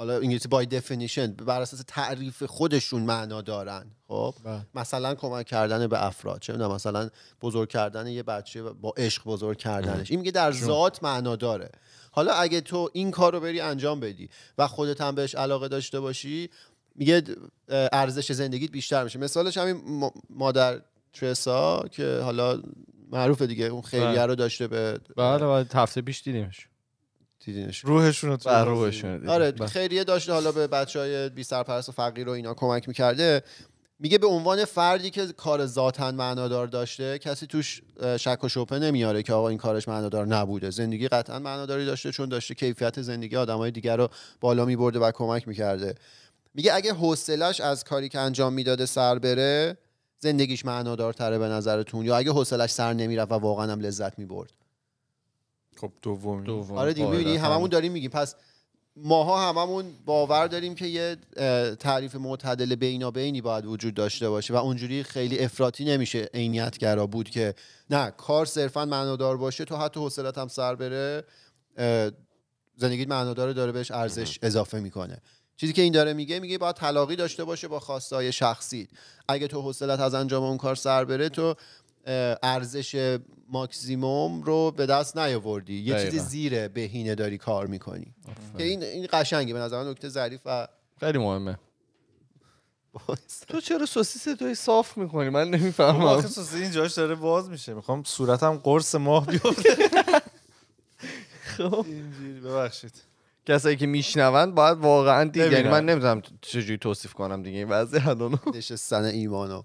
حالا انگلیسی بای دفینیشن بر تعریف خودشون معنا دارن خب بله. مثلا کمک کردن به افراد چه مثلا بزرگ کردن یه بچه با عشق بزرگ کردنش این میگه در ذات معنا داره حالا اگه تو این کار رو بری انجام بدی و خودت هم بهش علاقه داشته باشی میگه ارزش زندگیت بیشتر میشه مثالش همین مادر ترسا که حالا معروفه دیگه اون خیریه بله. رو داشته به بله بله تفسیر پیش دیدیمش دیدینش روحشون رو آره بله. خیریه داشته حالا به های بی سرپرست و فقیر و اینا کمک میکرده میگه به عنوان فردی که کار ذاتا معنادار داشته کسی توش شک و شبهه نمیاره که آقا این کارش معنادار نبوده زندگی قطعا معناداری داشته چون داشته کیفیت زندگی آدمای دیگر رو بالا میبرده و کمک میکرده میگه اگه حوصلش از کاری که انجام میداده سر بره زندگیش معنادارتره به نظرتون یا اگه حوصلش سر نمیرفت و واقعا هم لذت میبرد خب دوم. آره دیگه آره، هممون داریم میگیم پس ماها هممون باور داریم که یه تعریف معتدل بینابینی باید وجود داشته باشه و اونجوری خیلی افراطی نمیشه عینیتگرا بود که نه کار صرفا معنادار باشه تو حتی حوصلت هم سر بره زندگی معنادار داره بهش ارزش اضافه میکنه چیزی که این داره میگه میگه باید تلاقی داشته باشه با خواستای شخصی اگه تو حوصلت از انجام اون کار سر بره تو ارزش ماکسیموم رو به دست نیاوردی یه چیزی زیر بهینه داری کار میکنی که این این قشنگه به نظر نکته ظریف و خیلی مهمه تو چرا سوسیس توی صاف میکنی من نمیفهمم سوسیس این جاش داره باز میشه میخوام صورتم قرص ماه بیفته خب اینجوری ببخشید کسایی که میشنون باید واقعا دیگه یعنی من نمیدونم چجوری توصیف کنم دیگه این وضع الان نشستن ایمانو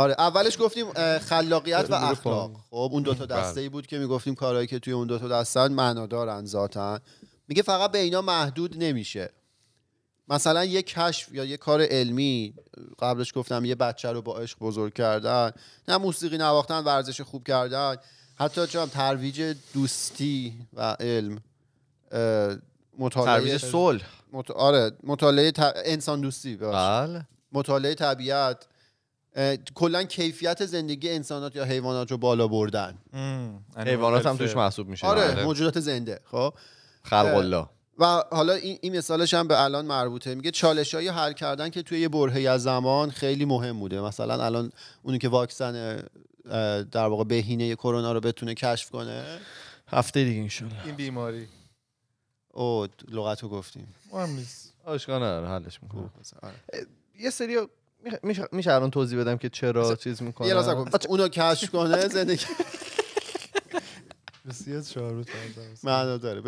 آره اولش گفتیم خلاقیت و اخلاق خب اون دو تا بله. دسته ای بود که میگفتیم کارهایی که توی اون دو تا معنا دارن ذاتن میگه فقط به اینا محدود نمیشه مثلا یه کشف یا یه کار علمی قبلش گفتم یه بچه رو با عشق بزرگ کردن نه موسیقی نواختن ورزش خوب کردن حتی چون ترویج دوستی و علم مطالعه ترویج صلح آره مطالعه انسان دوستی بله مطالعه طبیعت کلا کیفیت زندگی انسانات یا حیوانات رو بالا بردن حیوانات هم توش محسوب میشه آره بله. موجودات زنده خب خلق الله و حالا این, این مثالش هم به الان مربوطه میگه چالش های حل کردن که توی یه برهه از زمان خیلی مهم بوده مثلا الان اونی که واکسن در واقع بهینه کرونا رو بتونه کشف کنه هفته دیگه انشالله این بیماری او لغت رو گفتیم مهم حلش میکنه آره. یه سری میشه الان توضیح بدم که چرا چیز میکنه یه لحظه اونو کشف کنه زندگی معنا داره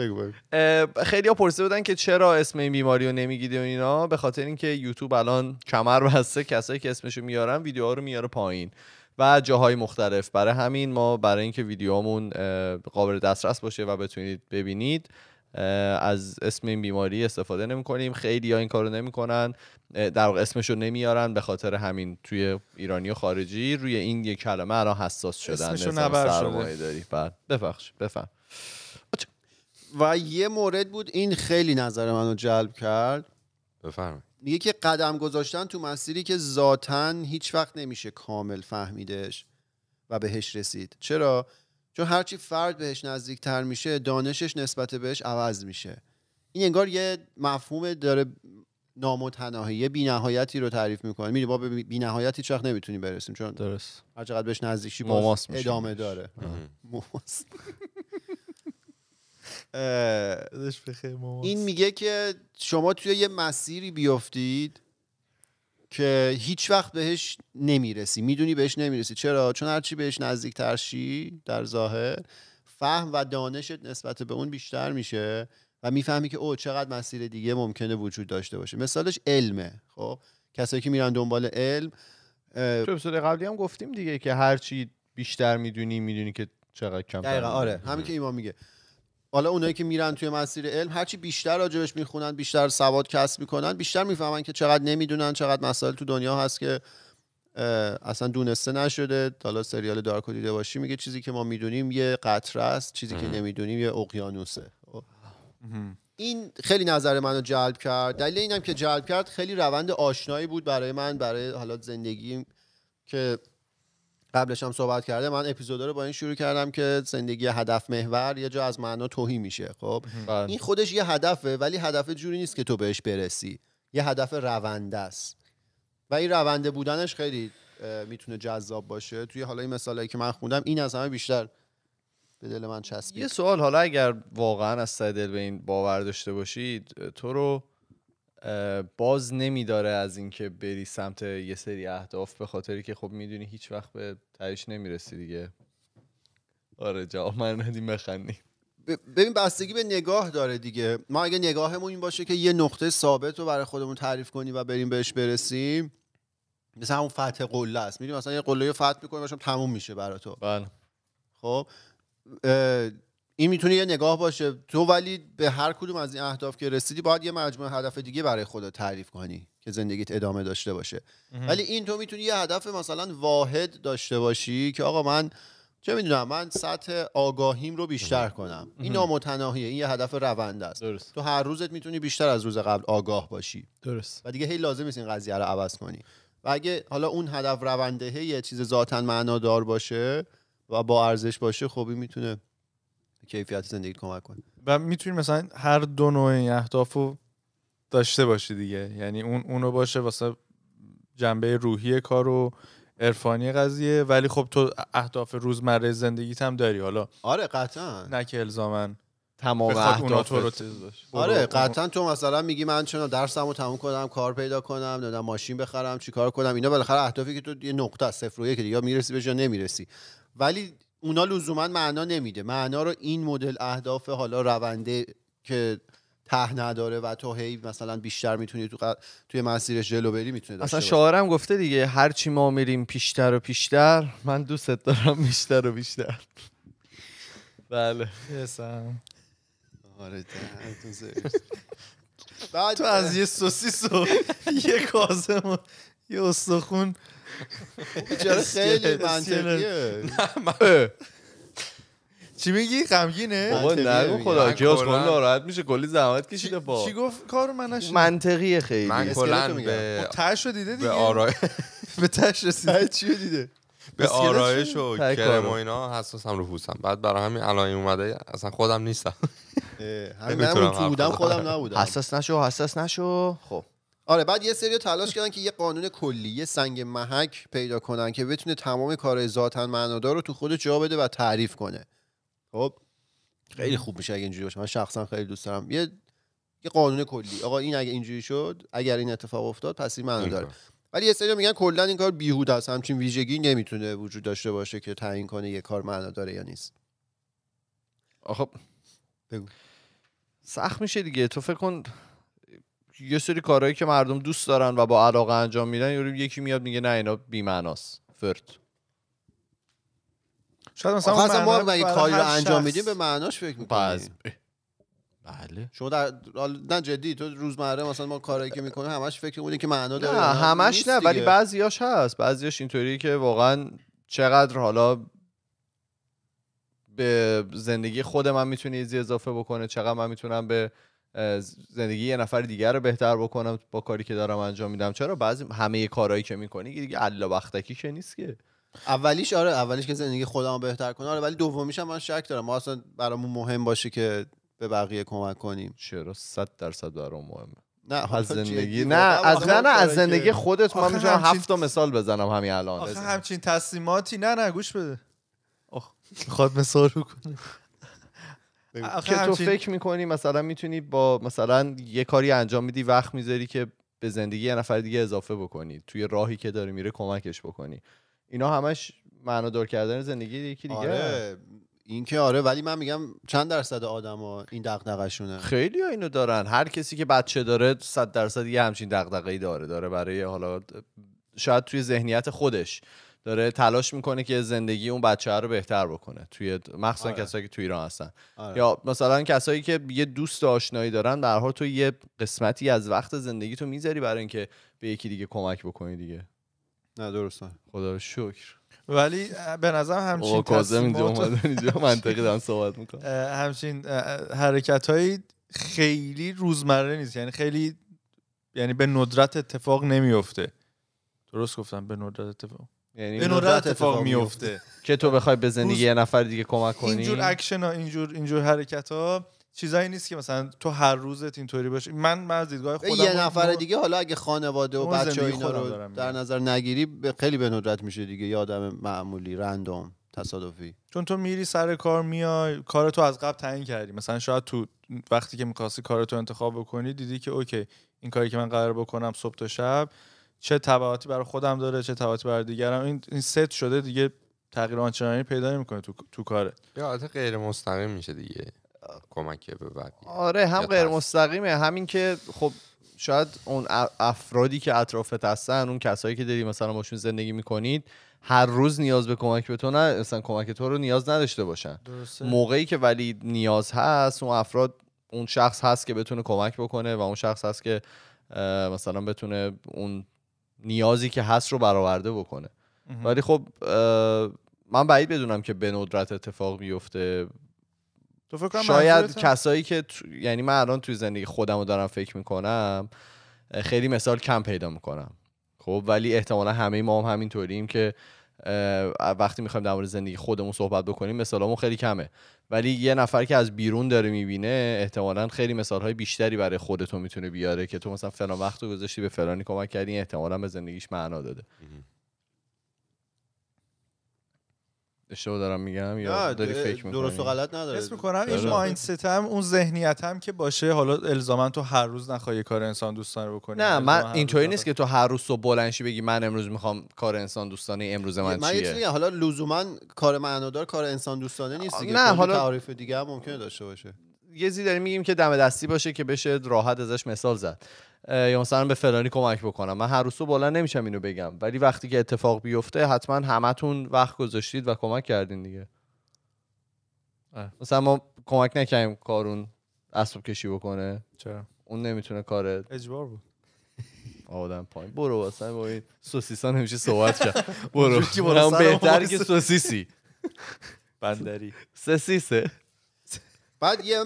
خیلی ها پرسیده بودن که چرا اسم این بیماری رو و اینا به خاطر اینکه یوتیوب الان کمر بسته کسایی که اسمشو میارن ویدیوها رو میاره پایین و جاهای مختلف برای همین ما برای اینکه ویدیوهامون قابل دسترس باشه و بتونید ببینید از اسم این بیماری استفاده نمی کنیم خیلی ها این کارو نمیکنن در واقع رو نمیارن به خاطر همین توی ایرانی و خارجی روی این یک کلمه الان حساس شدن اسمشو نبر داری بله، بفهم و یه مورد بود این خیلی نظر منو جلب کرد بفهم میگه که قدم گذاشتن تو مسیری که ذاتا هیچ وقت نمیشه کامل فهمیدش و بهش رسید چرا چون هرچی فرد بهش تر میشه دانشش نسبت بهش عوض میشه این انگار یه مفهوم داره نامتناهی یه بینهایتی رو تعریف میکنه میری با به بینهایتی وقت نمیتونی برسیم چون درست هر چقدر بهش نزدیکی باز ادامه داره این میگه که شما توی یه مسیری بیافتید که هیچ وقت بهش نمیرسی میدونی بهش نمیرسی چرا چون هرچی بهش نزدیک ترشی در ظاهر فهم و دانشت نسبت به اون بیشتر میشه و میفهمی که او چقدر مسیر دیگه ممکنه وجود داشته باشه مثالش علمه خب کسایی که میرن دنبال علم تو اپیزود قبلی هم گفتیم دیگه که هرچی بیشتر میدونی میدونی که چقدر کم دقیقا آره همین که ایمان میگه حالا اونایی که میرن توی مسیر علم هرچی بیشتر راجبش میخونن بیشتر سواد کسب میکنن بیشتر میفهمن که چقدر نمیدونن چقدر مسائل تو دنیا هست که اصلا دونسته نشده حالا سریال دارکو دیده باشی میگه چیزی که ما میدونیم یه قطره است چیزی که نمیدونیم یه اقیانوسه خب. این خیلی نظر منو جلب کرد دلیل اینم که جلب کرد خیلی روند آشنایی بود برای من برای حالا زندگیم که قبلش هم صحبت کرده من اپیزودا رو با این شروع کردم که زندگی هدف محور یه جا از معنا توهی میشه خب بله. این خودش یه هدفه ولی هدف جوری نیست که تو بهش برسی یه هدف رونده است و این رونده بودنش خیلی میتونه جذاب باشه توی حالا این مثالی که من خوندم این از همه بیشتر به دل من چسبید یه سوال حالا اگر واقعا از سر دل به این باور داشته باشید تو رو باز نمیداره از اینکه بری سمت یه سری اهداف به خاطری که خب میدونی هیچ وقت به تهش نمیرسی دیگه آره جا من ندیم بخندیم ببین بستگی به نگاه داره دیگه ما اگه نگاهمون این باشه که یه نقطه ثابت رو برای خودمون تعریف کنیم و بریم بهش برسیم مثل همون فتح قله است میدونی مثلا یه قله رو فتح میکنی باشم تموم میشه برا تو بله خب این میتونه یه نگاه باشه تو ولی به هر کدوم از این اهداف که رسیدی باید یه مجموعه هدف دیگه برای خودت تعریف کنی که زندگیت ادامه داشته باشه ولی این تو میتونی یه هدف مثلا واحد داشته باشی که آقا من چه میدونم من سطح آگاهیم رو بیشتر کنم این نامتناهیه این یه هدف روند است تو هر روزت میتونی بیشتر از روز قبل آگاه باشی درست و دیگه هی لازم نیست این قضیه رو عوض کنی و اگه حالا اون هدف رونده یه چیز ذاتا معنادار باشه و با ارزش باشه خوبی میتونه کیفیت زندگی کمک کنه و میتونی مثلا هر دو نوع این اهداف رو داشته باشی دیگه یعنی اون اونو باشه واسه جنبه روحی کار و عرفانی قضیه ولی خب تو اهداف روزمره زندگیت هم داری حالا آره قطعا نه که الزامن تمام اهداف رو آره قطعا تو مثلا میگی من چنا درسم رو تموم کنم کار پیدا کنم دادم ماشین بخرم چیکار کنم اینا بالاخره اهدافی که تو یه نقطه از صفر و میرسی بهش یا نمیرسی ولی اونا لزوما معنا نمیده معنا رو این مدل اهداف حالا رونده که ته نداره و تو هی مثلا بیشتر میتونی تو توی مسیر جلو بری میتونه داشته اصلا شاعرم گفته دیگه هرچی ما میریم پیشتر و پیشتر من دوستت دارم بیشتر و بیشتر بله آره تو از یه سوسیس و یه کازم و یه استخون بیچاره خیلی منطقیه چی میگی غمگینه بابا نگو خدا کیاس خب کن ناراحت میشه کلی زحمت کشیده با چی گفت کار منش منطقیه خیلی من کلا به خب، تاشو دیده دیگه به آرای به تاش رسید چی دیده به آرایش و کرم و اینا حساسم رو پوستم بعد برای همین الان اومده اصلا خودم نیستم همین تو بودم خودم نبودم حساس نشو حساس نشو خب آره بعد یه سری تلاش کردن که یه قانون کلی یه سنگ محک پیدا کنن که بتونه تمام کارهای ذاتا معنادار رو تو خود جا بده و تعریف کنه خب خیلی خوب میشه اگه اینجوری باشه من شخصا خیلی دوست دارم یه یه قانون کلی آقا این اگه اینجوری شد اگر این اتفاق افتاد پس این معنا داره ولی یه سری میگن کلا این کار بیهوده است همچین ویژگی نمیتونه وجود داشته باشه که تعیین کنه یه کار معنا داره یا نیست آخه سخت میشه دیگه تو فکر کن یه سری کارهایی که مردم دوست دارن و با علاقه انجام میدن یکی میاد میگه نه اینا بی‌معناست فرد شاید مثلا اصلا ما اگه کاری رو انجام میدیم به معناش فکر میکنیم بله شما در نه جدی تو روزمره مثلا ما کارایی که میکنه همش فکر بودی که معنا داره نه همش نه ولی بعضیاش هست بعضیاش اینطوری که واقعا چقدر حالا به زندگی خود من میتونه ایزی اضافه بکنه چقدر من میتونم به زندگی یه نفر دیگر رو بهتر بکنم با کاری که دارم انجام میدم چرا بعضی همه کارهایی که میکنی دیگه علا وقتکی که نیست که اولیش آره اولیش که زندگی خودم بهتر کنه آره ولی دومیش هم من شک دارم ما اصلا برامون مهم باشه که به بقیه کمک کنیم چرا صد درصد برام مهمه نه از زندگی نه از نه از زندگی خودت من میتونم هفت تا مثال بزنم همین الان آخه همچین تصمیماتی نه نه گوش بده خود مثال رو که تو فکر میکنی مثلا میتونی با مثلا یه کاری انجام میدی وقت میذاری که به زندگی یه نفر دیگه اضافه بکنی توی راهی که داره میره کمکش بکنی اینا همش معنادار کردن زندگی یکی دیگه آره. این که آره ولی من میگم چند درصد آدما این دغدغه‌شونه خیلی ها اینو دارن هر کسی که بچه داره 100 درصد یه همچین دغدغه‌ای داره داره برای حالا شاید توی ذهنیت خودش داره تلاش میکنه که زندگی اون بچه رو بهتر بکنه توی مخصوصا آره. کسایی که تو ایران هستن آره. یا مثلا کسایی که یه دوست آشنایی دارن در حال تو یه قسمتی از وقت زندگی تو میذاری برای اینکه به یکی دیگه کمک بکنی دیگه نه درستن خدا رو شکر ولی به نظر همچین منطقی دارم صحبت میکنم همچین حرکت های خیلی روزمره نیست یعنی خیلی یعنی به ندرت اتفاق نمیفته درست گفتم به ندرت اتفاق یعنی به ندرت اتفاق میفته که تو بخوای به زندگی یه نفر دیگه کمک کنی اینجور اکشن ها اینجور اینجور حرکت ها چیزایی نیست که مثلا تو هر روزت اینطوری باشه من من از دیدگاه خودم یه نفر دیگه حالا اگه خانواده و بچه اینا رو در نظر نگیری خیلی به ندرت میشه دیگه یه آدم معمولی رندوم تصادفی چون تو میری سر کار میای کار تو از قبل تعیین کردی مثلا شاید تو وقتی که میخواستی کارتو انتخاب بکنی دیدی که اوکی این کاری که من قرار بکنم صبح تا شب چه تبعاتی برای خودم داره چه تبعاتی برای دیگرم این این ست شده دیگه تغییر آنچنانی پیدا نمیکنه تو تو کاره یا حالت غیر مستقیم میشه دیگه کمک به بقیه آره هم غیر مستقیمه همین که خب شاید اون افرادی که اطرافت هستن اون کسایی که دیدی مثلا باشون زندگی میکنید هر روز نیاز به کمک به تو مثلا کمک تو رو نیاز نداشته باشن درسته. موقعی که ولی نیاز هست اون افراد اون شخص هست که بتونه کمک بکنه و اون شخص هست که مثلا بتونه اون نیازی که هست رو برآورده بکنه ولی خب من بعید بدونم که به ندرت اتفاق بیفته تو شاید کسایی که یعنی من الان توی زندگی خودم رو دارم فکر میکنم خیلی مثال کم پیدا میکنم خب ولی احتمالا همه ما هم همینطوریم که وقتی میخوایم در مورد زندگی خودمون صحبت بکنیم مثالامون خیلی کمه ولی یه نفر که از بیرون داره میبینه احتمالا خیلی مثالهای بیشتری برای خودتون میتونه بیاره که تو مثلا فلان وقت رو گذاشتی به فلانی کمک کردی احتمالا به زندگیش معنا داده اشتباه دارم میگم یا داری فکر میکنی درست و غلط نداره اسم میکنم این آره. مایندست هم اون ذهنیت هم که باشه حالا الزاما تو هر روز نخواهی کار انسان دوستانه بکنی نه من اینطوری نیست که تو هر روز صبح بلنشی بگی من امروز میخوام کار انسان دوستانه امروز من, چیه حالا لزوما کار معنادار کار انسان دوستانه نیست که نه حالا تعریف دیگه هم ممکنه داشته باشه یه زی داریم میگیم که دم دستی باشه که بشه راحت ازش مثال زد یا مثلا به فلانی کمک بکنم من هر روز بالا نمیشم اینو بگم ولی وقتی که اتفاق بیفته حتما همتون وقت گذاشتید و کمک کردین دیگه مثلا ما کمک نکنیم کارون اسب کشی بکنه چرا اون نمیتونه کاره اجبار بود آدم پایین برو واسه با این سوسیسا نمیشه صحبت کرد برو اون بهتر که سوسیسی بندری سوسیسه بعد یه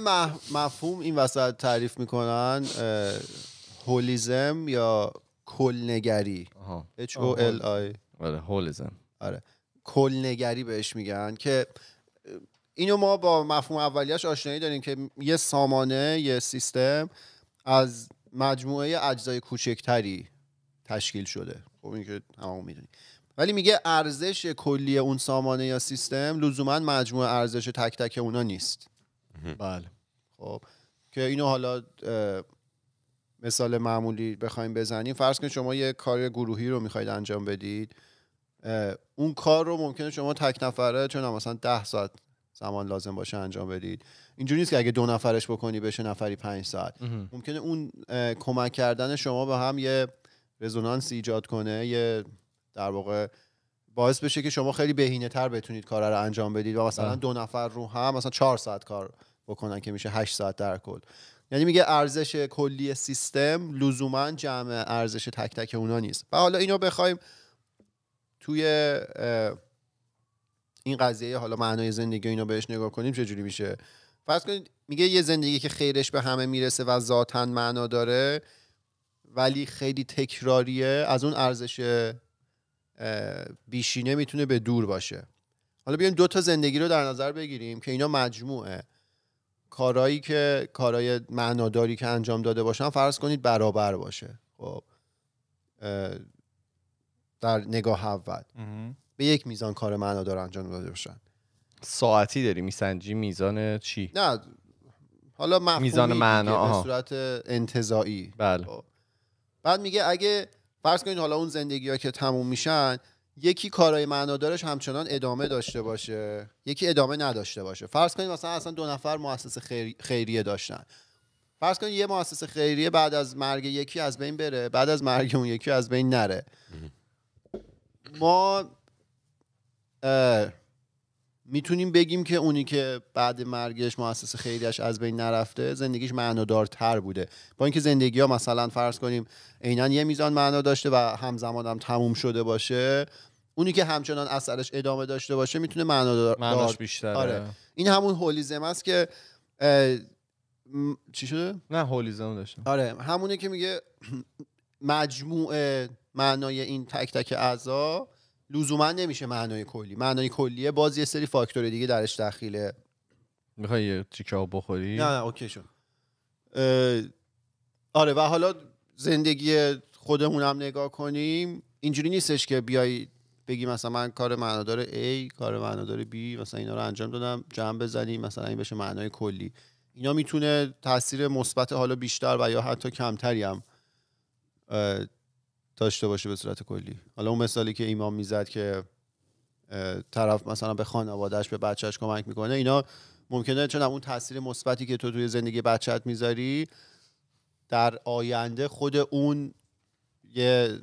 مفهوم این وسط تعریف میکنن هولیزم یا کلنگری H O L I آره هولیزم آره کلنگری بهش میگن که اینو ما با مفهوم اولیش آشنایی داریم که یه سامانه یه سیستم از مجموعه اجزای کوچکتری تشکیل شده خب این که همون ولی میگه ارزش کلی اون سامانه یا سیستم لزوما مجموعه ارزش تک تک اونا نیست بله خب که اینو حالا مثال معمولی بخوایم بزنیم فرض کنید شما یه کار گروهی رو میخواید انجام بدید اون کار رو ممکنه شما تک نفره چون مثلا ده ساعت زمان لازم باشه انجام بدید اینجوری نیست که اگه دو نفرش بکنی بشه نفری پنج ساعت ممکنه اون کمک کردن شما به هم یه رزونانس ایجاد کنه یه در واقع باعث بشه که شما خیلی بهینه تر بتونید کار رو انجام بدید و مثلا دو نفر رو هم مثلا چهار ساعت کار بکنن که میشه هشت ساعت در کل یعنی میگه ارزش کلی سیستم لزوما جمع ارزش تک تک اونا نیست و حالا اینو بخوایم توی این قضیه حالا معنای زندگی اینو بهش نگاه کنیم چه جوری میشه فرض کنید میگه یه زندگی که خیرش به همه میرسه و ذاتا معنا داره ولی خیلی تکراریه از اون ارزش بیشینه میتونه به دور باشه حالا بیایم دو تا زندگی رو در نظر بگیریم که اینا مجموعه کارایی که کارای معناداری که انجام داده باشن فرض کنید برابر باشه خب در نگاه اول به یک میزان کار معنادار انجام داده باشن ساعتی داری میسنجی میزان چی نه حالا میزان معنا به صورت انتزاعی بله خب. بعد میگه اگه فرض کنید حالا اون زندگی ها که تموم میشن یکی کارهای معنادارش همچنان ادامه داشته باشه یکی ادامه نداشته باشه فرض کنید مثلا اصلا دو نفر مؤسسه خیریه داشتن فرض کنید یه مؤسسه خیریه بعد از مرگ یکی از بین بره بعد از مرگ اون یکی از بین نره ما میتونیم بگیم که اونی که بعد مرگش مؤسس خیلیش از بین نرفته زندگیش معنادارتر بوده با اینکه زندگی ها مثلا فرض کنیم عینا یه میزان معنا داشته و همزمان هم تموم شده باشه اونی که همچنان اثرش ادامه داشته باشه میتونه معنادار معناش بیشتره آره. این همون هولیزم است که چی شده؟ نه هولیزم داشتم آره همونه که میگه مجموعه معنای این تک تک اعضا لزوما نمیشه معنای کلی معنای کلیه باز یه سری فاکتور دیگه درش دخیله میخوای یه چیکه بخوری نه نه اوکی شد آره و حالا زندگی خودمون هم نگاه کنیم اینجوری نیستش که بیای بگی مثلا من کار معنادار A کار معنادار B مثلا اینا رو انجام دادم جمع بزنیم مثلا این بشه معنای کلی اینا میتونه تاثیر مثبت حالا بیشتر و یا حتی کمتری هم داشته باشه به صورت کلی حالا اون مثالی که ایمان میزد که طرف مثلا به خانوادهش به بچهش کمک میکنه اینا ممکنه چون اون تاثیر مثبتی که تو توی زندگی بچت میذاری در آینده خود اون یه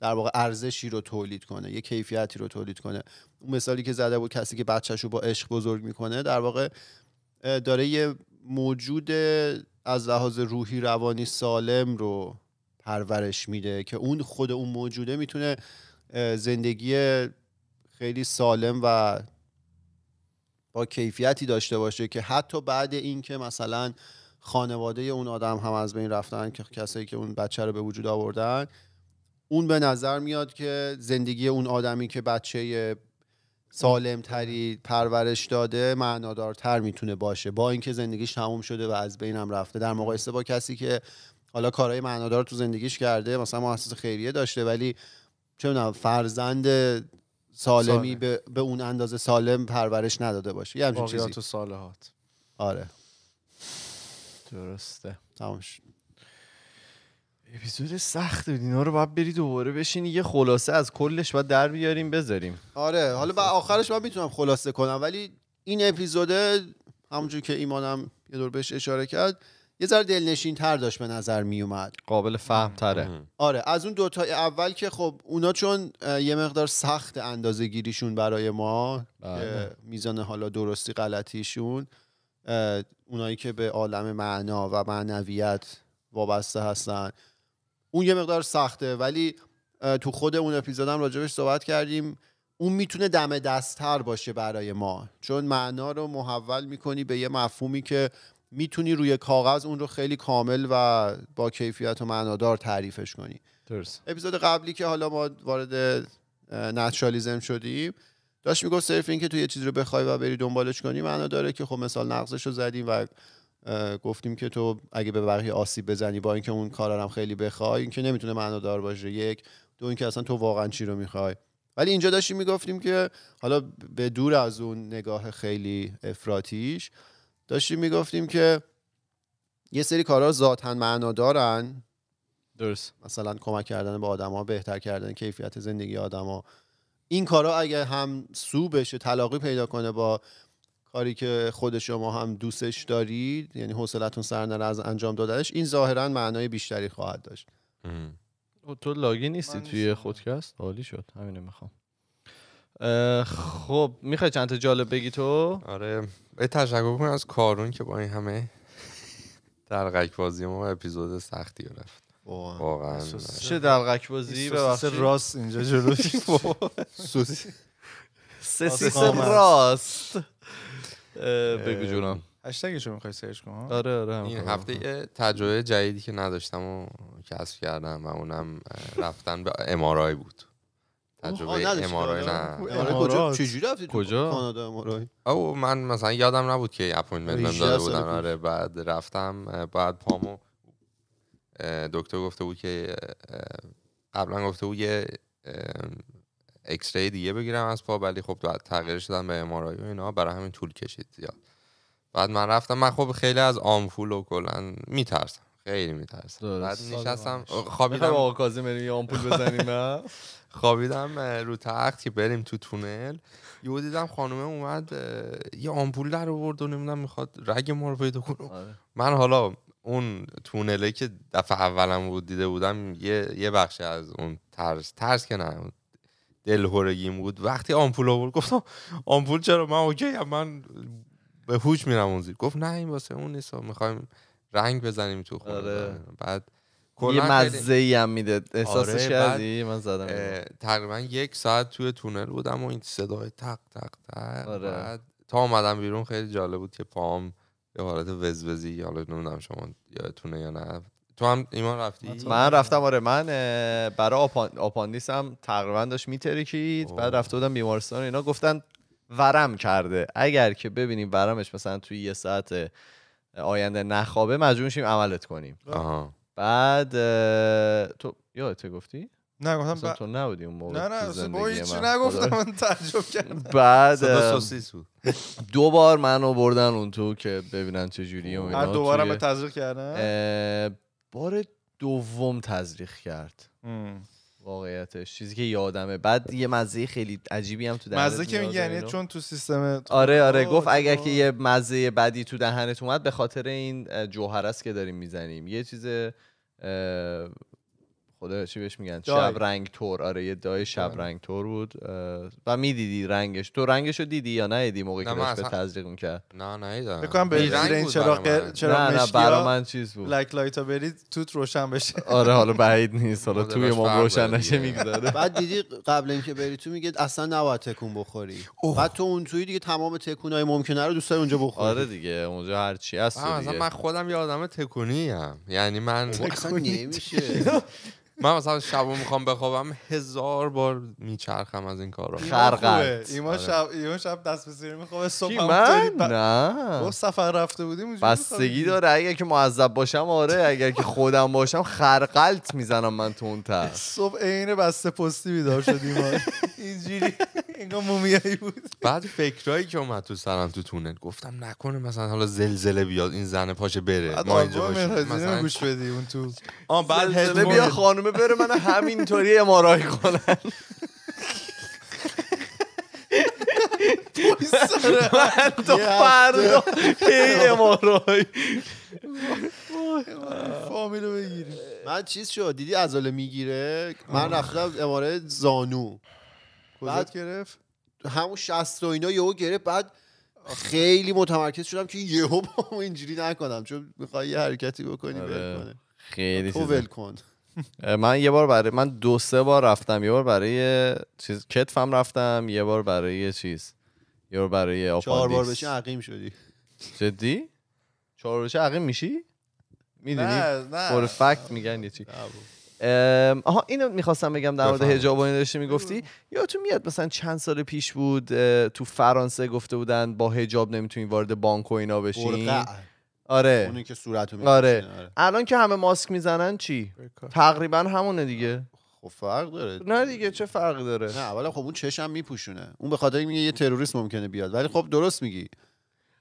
در واقع ارزشی رو تولید کنه یه کیفیتی رو تولید کنه اون مثالی که زده بود کسی که بچهش رو با عشق بزرگ میکنه در واقع داره یه موجود از لحاظ روحی روانی سالم رو پرورش میده که اون خود اون موجوده میتونه زندگی خیلی سالم و با کیفیتی داشته باشه که حتی بعد اینکه مثلا خانواده اون آدم هم از بین رفتن که کسایی که اون بچه رو به وجود آوردن اون به نظر میاد که زندگی اون آدمی که بچه سالم تری پرورش داده معنادارتر میتونه باشه با اینکه زندگیش تموم شده و از بینم رفته در مقایسه با کسی که حالا کارهای معنادار تو زندگیش کرده مثلا مؤسسه خیریه داشته ولی چه میدونم فرزند سالمی به،, به،, اون اندازه سالم پرورش نداده باشه یه چیزی تو صالحات آره درسته تمام اپیزود سخت بود رو باید بری دوباره بشین یه خلاصه از کلش باید در بیاریم بذاریم آره حالا با آخرش من میتونم خلاصه کنم ولی این اپیزوده همونجور که ایمانم یه دور بهش اشاره کرد یه ذره دلنشین تر داشت به نظر می اومد قابل فهم تره آره از اون دوتا اول که خب اونا چون یه مقدار سخت اندازه گیریشون برای ما بله. میزان حالا درستی غلطیشون اونایی که به عالم معنا و معنویت وابسته هستن اون یه مقدار سخته ولی تو خود اون اپیزودم راجبش صحبت کردیم اون میتونه دم دستتر باشه برای ما چون معنا رو محول میکنی به یه مفهومی که میتونی روی کاغذ اون رو خیلی کامل و با کیفیت و معنادار تعریفش کنی درست اپیزود قبلی که حالا ما وارد نچرالیزم شدیم داشت میگفت صرف اینکه تو یه چیزی رو بخوای و بری دنبالش کنی معنا داره که خب مثال نقضش رو زدیم و گفتیم که تو اگه به بقیه آسیب بزنی با اینکه اون کارا هم خیلی بخوای اینکه نمیتونه معنا باشه یک دو اینکه اصلا تو واقعا چی رو میخوای ولی اینجا داشتیم میگفتیم که حالا به دور از اون نگاه خیلی افراتیش داشتیم میگفتیم که یه سری کارها ذاتا معنا دارن درست مثلا کمک کردن به آدما بهتر کردن کیفیت زندگی آدما این کارا اگه هم سو بشه تلاقی پیدا کنه با کاری که خود شما هم دوستش دارید یعنی حوصلتون سر نره از انجام دادنش این ظاهرا معنای بیشتری خواهد داشت تو لاگی نیستی توی خودکست عالی شد همینو میخوام خب میخوای چند تا جالب بگی تو آره به تشکر کنم از کارون که با این همه دلغک بازی ما اپیزود سختی رفت واقعا چه دلغک بازی به راست اینجا جلوش سسیس راست بگو جونم هشتگش رو میخوای سرچ کنم؟ آره آره این هفته یه تجربه جدیدی که نداشتم و کسب کردم و اونم رفتن به امارای بود تجربه امارای نه کجا خب، چجوری رفتی کجا کانادا امارای او من مثلا یادم نبود که اپوینتمنت داده بودن آره بعد رفتم بعد پامو دکتر گفته بود که قبلا گفته بود یه اکسری دیگه بگیرم از پا ولی خب تغییر شدن به امارای و اینا برای همین طول کشید زیاد بعد من رفتم من خب خیلی از آمپول و کلا میترسم خیلی میترسم بعد نشستم خوابیدم آقا کاظم یه آمپول بزنیم خوابیدم رو تخت که بریم تو تونل یهو دیدم خانومه اومد یه آمپول در آورد و نمیدونم میخواد رگ ما رو پیدا آره. من حالا اون تونله که دفعه اولم بود دیده بودم یه, یه بخشی از اون ترس ترس که نه دلهورگیم بود وقتی آمپول آورد گفتم آمپول چرا من اوکی من به هوش میرم اون زیر گفت نه این واسه اون نیست میخوایم رنگ بزنیم تو خونه آره. بعد یه مزه ای هم میده احساسش کردی آره، من زدم تقریبا یک ساعت توی تونل بودم و این صدای تق تق تق آره. تا اومدم بیرون خیلی جالب بود که پام یه حالت وزوزی حالا نمیدونم شما یادتونه یا نه تو هم ایمان رفتی آره. من رفتم آره من برای آپان... هم تقریبا داشت میترکید بعد رفته بودم بیمارستان اینا گفتن ورم کرده اگر که ببینیم ورمش مثلا توی یه ساعت آینده نخوابه مجبور میشیم عملت کنیم بعد تو یادت گفتی نه گفتم تو نبودی اون موقع نه نه باید چی نگفتم من تعجب کردم بعد دو بار منو بردن اون تو که ببینن چه جوریه اون اینا دوباره به تزریق کردن بار دوم تزریق کرد واقعیتش چیزی که یادمه بعد یه مزه خیلی عجیبی هم تو دهنت مزه که یعنی چون تو سیستم آره آره گفت اگر که یه مزه بدی تو دهنت اومد به خاطر این جوهر است که داریم میزنیم یه چیز خدا چی بهش میگن شب رنگ تور آره یه دای شب رنگ تور بود و میدیدی رنگش تو رنگش رو دیدی یا ندیدی موقعی که بهش به تزریق میکرد نه ندیدم بکنم به زیر این چراغ چرا نه نه برا من چیز بود لک لایتا برید توت روشن بشه آره حالا بعید نیست حالا آره، توی ما روشن نشه میگذاره بعد دیدی قبل اینکه بری تو میگه اصلا نباید تکون بخوری بعد تو اون توی دیگه تمام تکونای ممکنه رو دوست اونجا بخوری آره دیگه اونجا هر چی هست من خودم یه آدم تکونی ام یعنی من اصلا نمیشه من مثلا شبو میخوام بخوابم هزار بار میچرخم از این کارو خرقت ایما آره. شب ایما شب دست به میخوام میخوابه صبح من نه با سفر رفته بودیم بستگی داره اگه که معذب باشم آره اگر که خودم باشم خرقلت میزنم من تو اون تخت صبح عین بسته پستی بیدار شدیم اینجوری انگار مومیایی بود بعد فکرایی که اومد تو سرم تو تونل گفتم نکنه مثلا حالا زلزله بیاد این زنه پاشه بره ما اینجا باشیم مثلا گوش بدی اون تو آ بعد بیا خانم برنامه بره من همینطوری امارای کنن من تا فردا هی امارای فامیل رو من چیز شد دیدی ازاله میگیره من رفتم اماره زانو بعد گرفت همون شست و اینا یهو گرفت بعد خیلی متمرکز شدم که یهو با اینجوری نکنم چون میخوای یه حرکتی بکنی بکنه آره. خیلی تو ول کن من یه بار برای من دو سه بار رفتم یه بار برای چیز کتفم رفتم یه بار برای چیز یه بار برای آپاندیس چهار بار بشی عقیم شدی جدی چهار بار عقیم میشی میدونی فور فکت میگن یه چی آها اینو میخواستم بگم در مورد حجاب اون داشتی میگفتی تو میاد مثلا چند سال پیش بود تو فرانسه گفته بودن با حجاب نمیتونی وارد بانک و اینا بشین آره اونی که صورتو آره. آره. الان که همه ماسک میزنن چی تقریبا همونه دیگه خب فرق داره نه دیگه چه فرقی داره نه اولا خب اون چشم میپوشونه اون به خاطر میگه یه تروریست ممکنه بیاد ولی خب درست میگی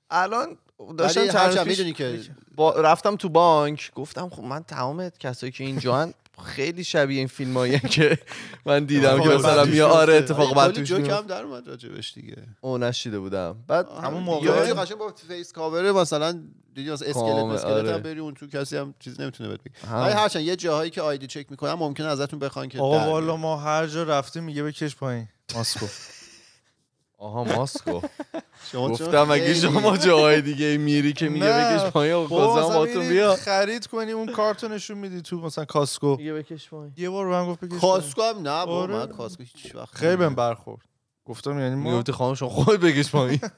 الان داشتم چند که با رفتم تو بانک گفتم خب من تمام کسایی که اینجان خیلی شبیه این فیلم که من دیدم که آره، مثلا میاد آره اتفاق آره، بعد توش جوک هم در اومد راجبش دیگه او نشیده بودم بعد همون موقع قشنگ با فیس کاور مثلا دیدی از اسکلت اسکلت هم آره. بری اون تو کسی هم چیز نمیتونه بهت بگه ولی هرچند یه جاهایی که آیدی چک میکنم ممکنه ازتون بخوان که آقا والا ما هر جا رفتیم میگه بکش پایین ماسکو آها ماسکو گفتم اگه شما جاهای دیگه میری که میگه بکش پایین بازم خب، خب، تو بیا خرید کنی اون کارتونشون میدی تو مثلا کاسکو یه بکش پایین یه بار من گفت بکش کاسکو هم نه با آره. من کاسکو هیچ وقت خیلی بهم برخورد گفتم یعنی میگفتی خانم شما خود بکش پایین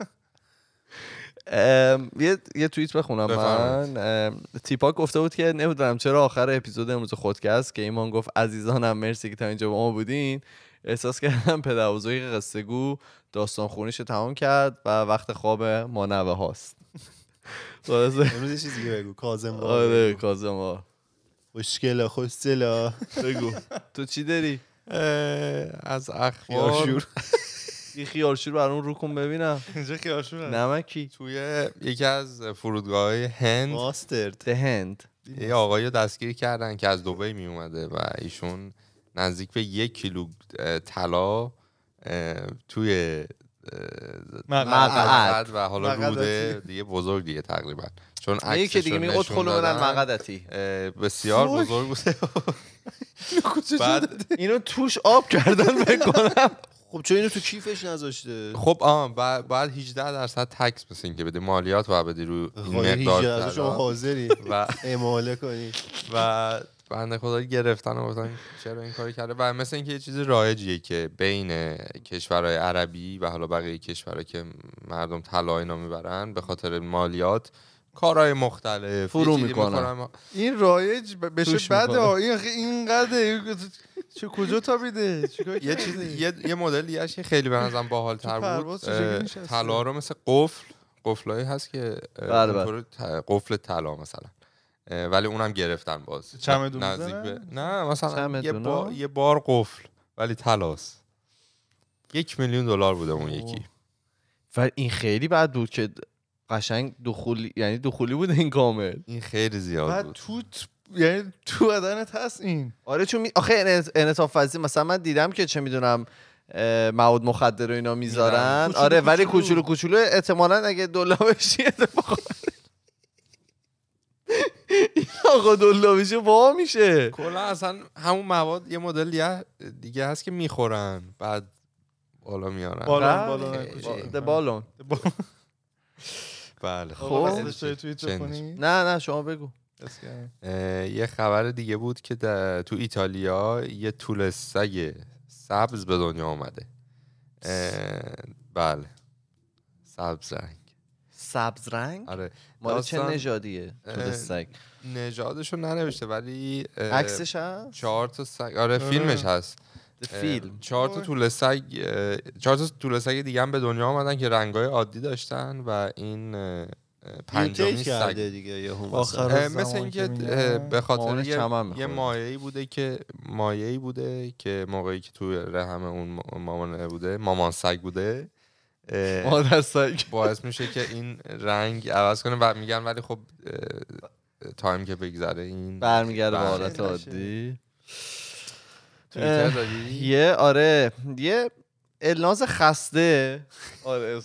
یه یه توییت بخونم من تیپاک گفته بود که نمیدونم چرا آخر اپیزود امروز خودکست که ایمان گفت عزیزانم مرسی که تا اینجا با ما بودین احساس کردم بزرگ قصه گو داستان خونیش تمام کرد و وقت خواب ما نوه هاست امروز یه چیزی بگو کازم آره کازم مشکل خوشتلا بگو تو چی داری از یه خیارشور این شور برام رو کن ببینم اینجا خیارشور نمکی توی یکی از فرودگاه هند ماسترد هند یه آقایی دستگیر کردن که از دبی می اومده و ایشون نزدیک به یک کیلو طلا توی مقعد و حالا روده دیگه بزرگ دیگه تقریبا چون یکی دیگه میگه ادخلو بدن بسیار بزرگ بوده بعد اینو توش آب کردن بکنم خب چون اینو تو کیفش نذاشته خب آم بعد 18 درصد تکس بسید که بده مالیات و بده رو این مقدار شما حاضری و اماله کنی و بنده خدا گرفتن و گفتن چرا این کاری کرده و مثل اینکه یه چیز رایجیه که بین کشورهای عربی و حالا بقیه کشورها که مردم طلا اینا میبرن به خاطر مالیات کارهای مختلف فرو میکنن این رایج بشه بده این اینقدر چه کجا تا بیده یه چیز یه که خیلی به نظرم باحال تر بود طلا رو مثل قفل قفلایی هست که بله، بله. قفل طلا مثلا ولی اونم گرفتن باز چمدون نزدیک نه مثلا یه, بار قفل ولی تلاس یک میلیون دلار بوده اون یکی و این خیلی بعد بود که قشنگ دخولی یعنی دخولی بود این کامل این خیلی زیاد بود توت یعنی تو بدنت هست این آره چون می... آخه فضی مثلا من دیدم که چه میدونم مواد مخدر رو اینا میذارن آره ولی کوچولو کوچولو احتمالاً اگه دلا بشی اتفاق آقا دلا میشه وا میشه کلا اصلا همون مواد یه مدل دیگه هست که میخورن بعد بالا میارن بالون بله. بالون بله خب, خب، نه نه شما بگو یه خبر دیگه بود که تو ایتالیا یه طول سگ سبز به دنیا آمده بله سبز رنگ سبز رنگ آره مال چه نژادیه تو نژادشو ننوشته ولی عکسش هست چهار سگ آره فیلمش هست فیلم چهار تا طول سگ چهار دیگه هم به دنیا آمدن که رنگهای عادی داشتن و این پنجمی سگ دیگه مثل اینکه به خاطر یه, یه بوده که مایه‌ای بوده که موقعی که توی رحم اون مامان بوده مامان سگ بوده مادر باعث میشه که این رنگ عوض کنه و میگن ولی خب تایم که بگذره این برمیگرده به حالت عادی بله. یه آره یه الناز خسته آره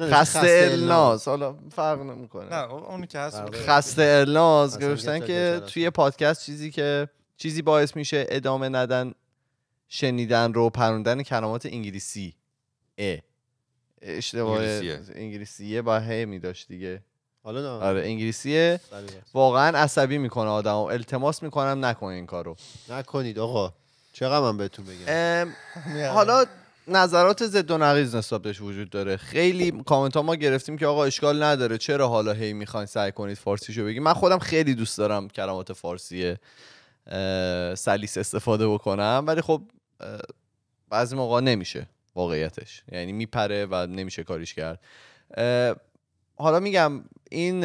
خسته الناز حالا فرق نمیکنه که بله. خسته الناز گفتن که توی پادکست چیزی که چیزی باعث میشه ادامه ندن شنیدن رو پروندن کلمات انگلیسی اشتباه انگلیسیه, انگلیسیه با هی میداشت دیگه حالا نه آره انگلیسیه واقعا عصبی میکنه آدمو التماس میکنم نکنین این کارو نکنید آقا چقدر من بهتون بگم حالا نظرات زد و نقیض نسبت وجود داره خیلی کامنت ها ما گرفتیم که آقا اشکال نداره چرا حالا هی میخواین سعی کنید فارسیشو بگید من خودم خیلی دوست دارم کلمات فارسی سلیس استفاده بکنم ولی خب بعضی موقع نمیشه واقعیتش یعنی میپره و نمیشه کاریش کرد حالا میگم این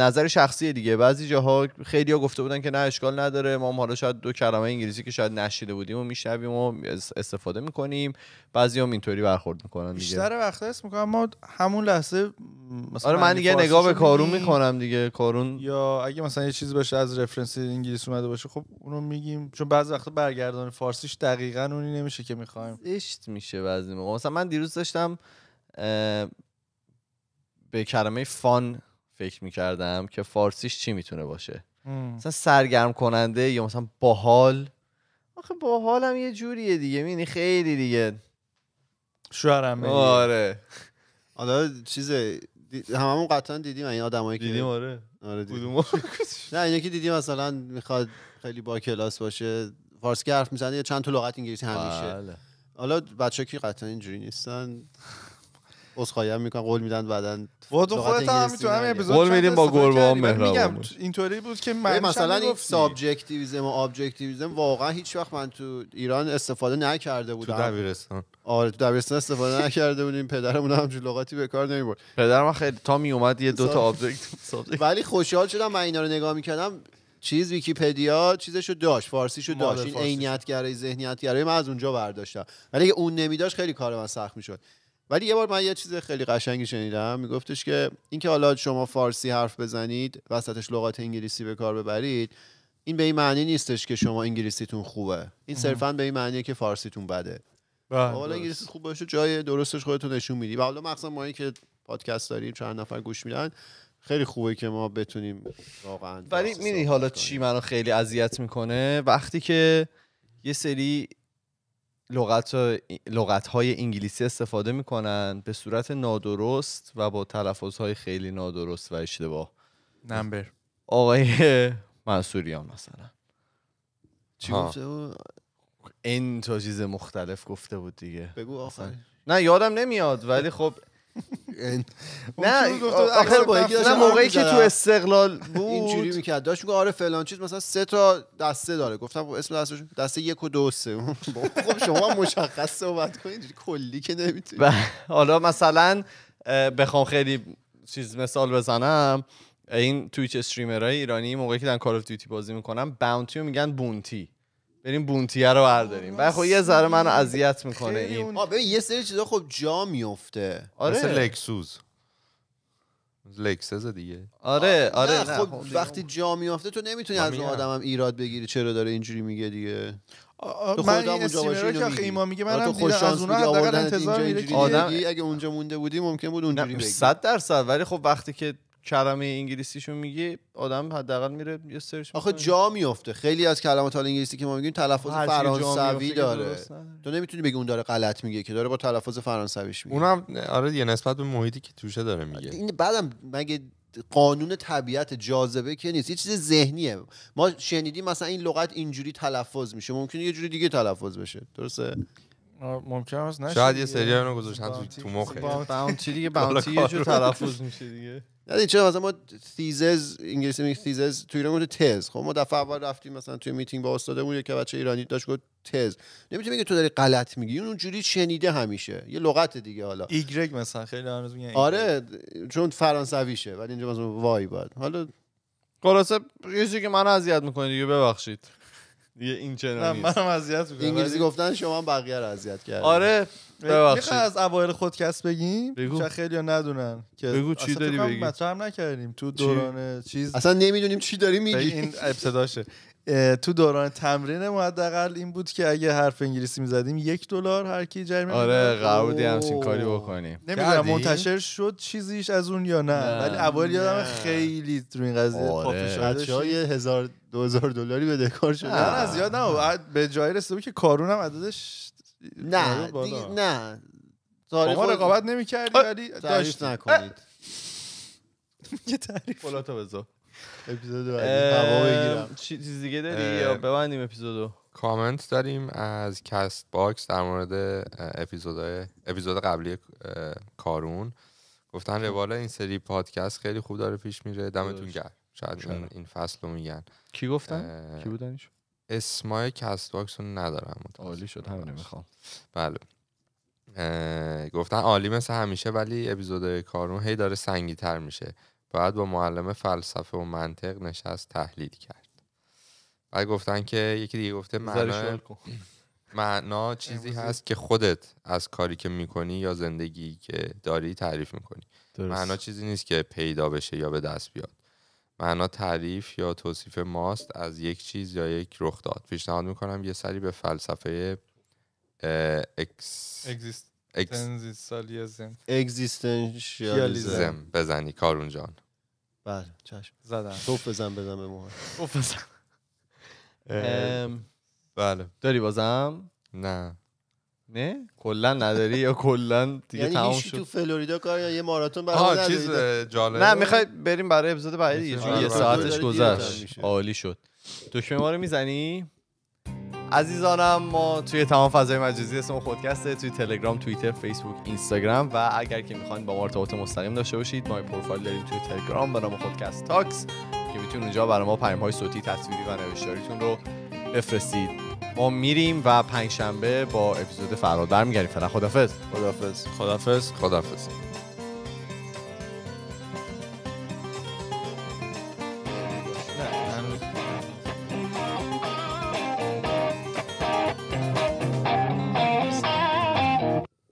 نظر شخصی دیگه بعضی جاها خیلی ها گفته بودن که نه اشکال نداره ما هم حالا شاید دو کلمه انگلیسی که شاید نشیده بودیم و میشنویم و استفاده میکنیم بعضی هم اینطوری برخورد میکنن دیگه بیشتر وقت اسم میکنم ما همون لحظه مثلا آره من دیگه نگاه به کارون میکنم دیگه کارون یا اگه مثلا یه چیز باشه از رفرنس انگلیسی اومده باشه خب اونو میگیم چون بعضی وقت برگردان فارسیش دقیقا اونی نمیشه که میخوایم اشت میشه بعضی موقع مثلا من دیروز داشتم به کلمه فان فکر میکردم که فارسیش چی میتونه باشه ام. مثلا سرگرم کننده یا مثلا باحال آخه باحال هم یه جوریه دیگه میبینی خیلی دیگه شوهرم آره حالا چیزه هممون قطعا دیدیم این آدمایی که دیدیم آره آره نه اینا که دیدیم مثلا میخواد خیلی با کلاس باشه فارسی حرف میزنه یا چند تا لغت انگلیسی همیشه بله. حالا بچه که قطعا اینجوری نیستن عذرخواهی میکنن قول میدن بعدا خودت هم همین اپیزود قول میدیم با گربه ها مهربان میگم اینطوری بود که من مثلا این سابجکتیویسم و ابجکتیویسم واقعا هیچ وقت من تو ایران استفاده نکرده بودم تو دبیرستان آره تو دبیرستان استفاده نکرده بودیم پدرمون هم لغاتی به کار برد پدرم خیلی تا می اومد یه دو تا ابجکت ولی خوشحال شدم من اینا رو نگاه میکردم چیز ویکیپدیا چیزشو داشت فارسیشو داشت این عینیت گرای ذهنیت گرای من از اونجا برداشتم ولی اگه اون نمیداشت خیلی کار من سخت میشد ولی یه بار من یه چیز خیلی قشنگی شنیدم میگفتش که اینکه حالا شما فارسی حرف بزنید وسطش لغات انگلیسی به کار ببرید این به این معنی نیستش که شما انگلیسیتون خوبه این صرفا به این معنیه که فارسیتون بده بله، خب، حالا انگلیسی خوب باشه جای درستش خودتون نشون میدی و حالا مخصوصا ما که پادکست داریم چند نفر گوش میدن خیلی خوبه که ما بتونیم واقعا ولی مینی حالا چی منو خیلی اذیت میکنه وقتی که یه سری لغت, لغت های انگلیسی استفاده میکنن به صورت نادرست و با تلفظ های خیلی نادرست و اشتباه نمبر آقای منصوریان مثلا چی گفته این تا چیز مختلف گفته بود دیگه بگو نه یادم نمیاد ولی خب نه آخر با موقعی که تو استقلال بود اینجوری میکرد داشت میگه آره فلان چیز مثلا سه تا دسته داره گفتم خب، اسم دستش دسته یک و دو سه خب شما مشخص صحبت کنید کلی که نمیتونید حالا مثلا بخوام خیلی چیز مثال بزنم این تویچ استریمرهای ایرانی موقعی که دارن کار اف دیوتی بازی میکنن باونتی رو میگن بونتی بریم بونتیه رو برداریم و خب یه ذره منو اذیت میکنه این ببین یه سری چیزا خب جا میفته آره مثل لکسوز لکسز دیگه آره آره نه، خب نه، خب، وقتی جا میفته تو نمیتونی از اون هم ایراد بگیری چرا داره اینجوری میگه دیگه تو من این استیمرا که آخه ایما میگه منم دیده از اونها حداقل انتظار میره آدم اگه اونجا مونده بودی ممکن بود اونجوری بگی 100 درصد ولی خب وقتی که کلمه انگلیسیشون میگی آدم حداقل میره یه سرچ آخه جا میفته خیلی از کلمات حال انگلیسی که ما میگیم تلفظ فرانسوی داره تو نمیتونی بگی اون داره غلط میگه که داره با تلفظ فرانسویش میگه اونم آره دیگه نسبت به محیطی که توشه داره میگه این بعدم مگه قانون طبیعت جاذبه که نیست یه چیز ذهنیه ما شنیدیم مثلا این لغت اینجوری تلفظ میشه ممکنه یه جوری دیگه تلفظ بشه درسته ممکن است نشه شاید یه سری رو گذاشتن تو تو مخ باونتی دیگه باونتی یه جور تلفظ میشه دیگه یعنی چرا مثلا ما تیزز انگلیسی میگه تیزز تو ایران تز خب ما دفعه اول رفتیم مثلا توی میتینگ با استادمون یک بچه ایرانی داشت گفت تز نمیتونی بگی تو داری غلط میگی اون اونجوری شنیده همیشه یه لغت دیگه حالا ایگرگ مثلا خیلی هنوز میگن آره چون فرانسویشه ولی اینجا مثلا وای باید حالا خلاصه چیزی که من اذیت میکنه دیگه ببخشید دیگه این چنانی منم اذیت انگلیسی گفتن شما بقیه رو اذیت کرد آره ببخشید از اوایل خودکست بگیم بگو. خیلی ها ندونن که بگو چی داری بگی نکردیم تو دوران چیز اصلا نمیدونیم چی داری میگی این ابتداشه تو دوران تمرین ما حداقل این بود که اگه حرف انگلیسی میزدیم یک دلار هر کی جریمه آره قرار بودی همچین کاری بکنیم نمیدونم منتشر شد چیزیش از اون یا نه, ولی اول یادم خیلی تو این قضیه آره. های هزار دوزار دلاری به دکار شده نه از نه به جای رسیده بود که کارون هم عددش نه آره، نه ما رقابت کردی ولی داشت نکنید یه تعریف بذار اپیزود بعدی چیز دیگه داری یا ببندیم اپیزودو کامنت داریم از کست باکس در مورد اپیزود اپیزود قبلی کارون گفتن خب. روال این سری پادکست خیلی خوب داره پیش میره دمتون گرم شاید این فصل رو میگن کی گفتن کی بودن اسمای کست باکس رو ندارم عالی شد همینو میخوام بله گفتن عالی مثل همیشه ولی اپیزود کارون هی داره سنگی تر میشه بعد با معلم فلسفه و منطق نشست تحلیل کرد بعد گفتن که یکی دیگه گفته معنا معنا چیزی هست که خودت از کاری که میکنی یا زندگی که داری تعریف میکنی معنا چیزی نیست که پیدا بشه یا به دست بیاد معنا تعریف یا توصیف ماست از یک چیز یا یک رخ داد پیشنهاد میکنم یه سری به فلسفه اکس... اگزیستانسیالیزم اگزیستنشیالیزم بزنی کارون جان بله چشم زدن توف بزن بزن به موها توف بزن بله داری بازم نه نه کلا نداری یا کلا دیگه یعنی تموم شد تو فلوریدا کار یا یه ماراتون برای چیز جالب نه میخوای بریم برای اپیزود بعدی یه ساعتش گذشت عالی شد دکمه ما رو میزنی عزیزانم ما توی تمام فضای مجازی اسم خودکسته توی تلگرام توییتر فیسبوک اینستاگرام و اگر که میخواین با ما ارتباط مستقیم داشته باشید ما پروفایل داریم توی تلگرام به نام خودکست تاکس که میتونید اونجا برای ما پیام های صوتی تصویری و نوشتاریتون رو بفرستید ما میریم و پنج شنبه با اپیزود فراد برمیگردیم فعلا خدافظ خدافظ خدافظ خدافظ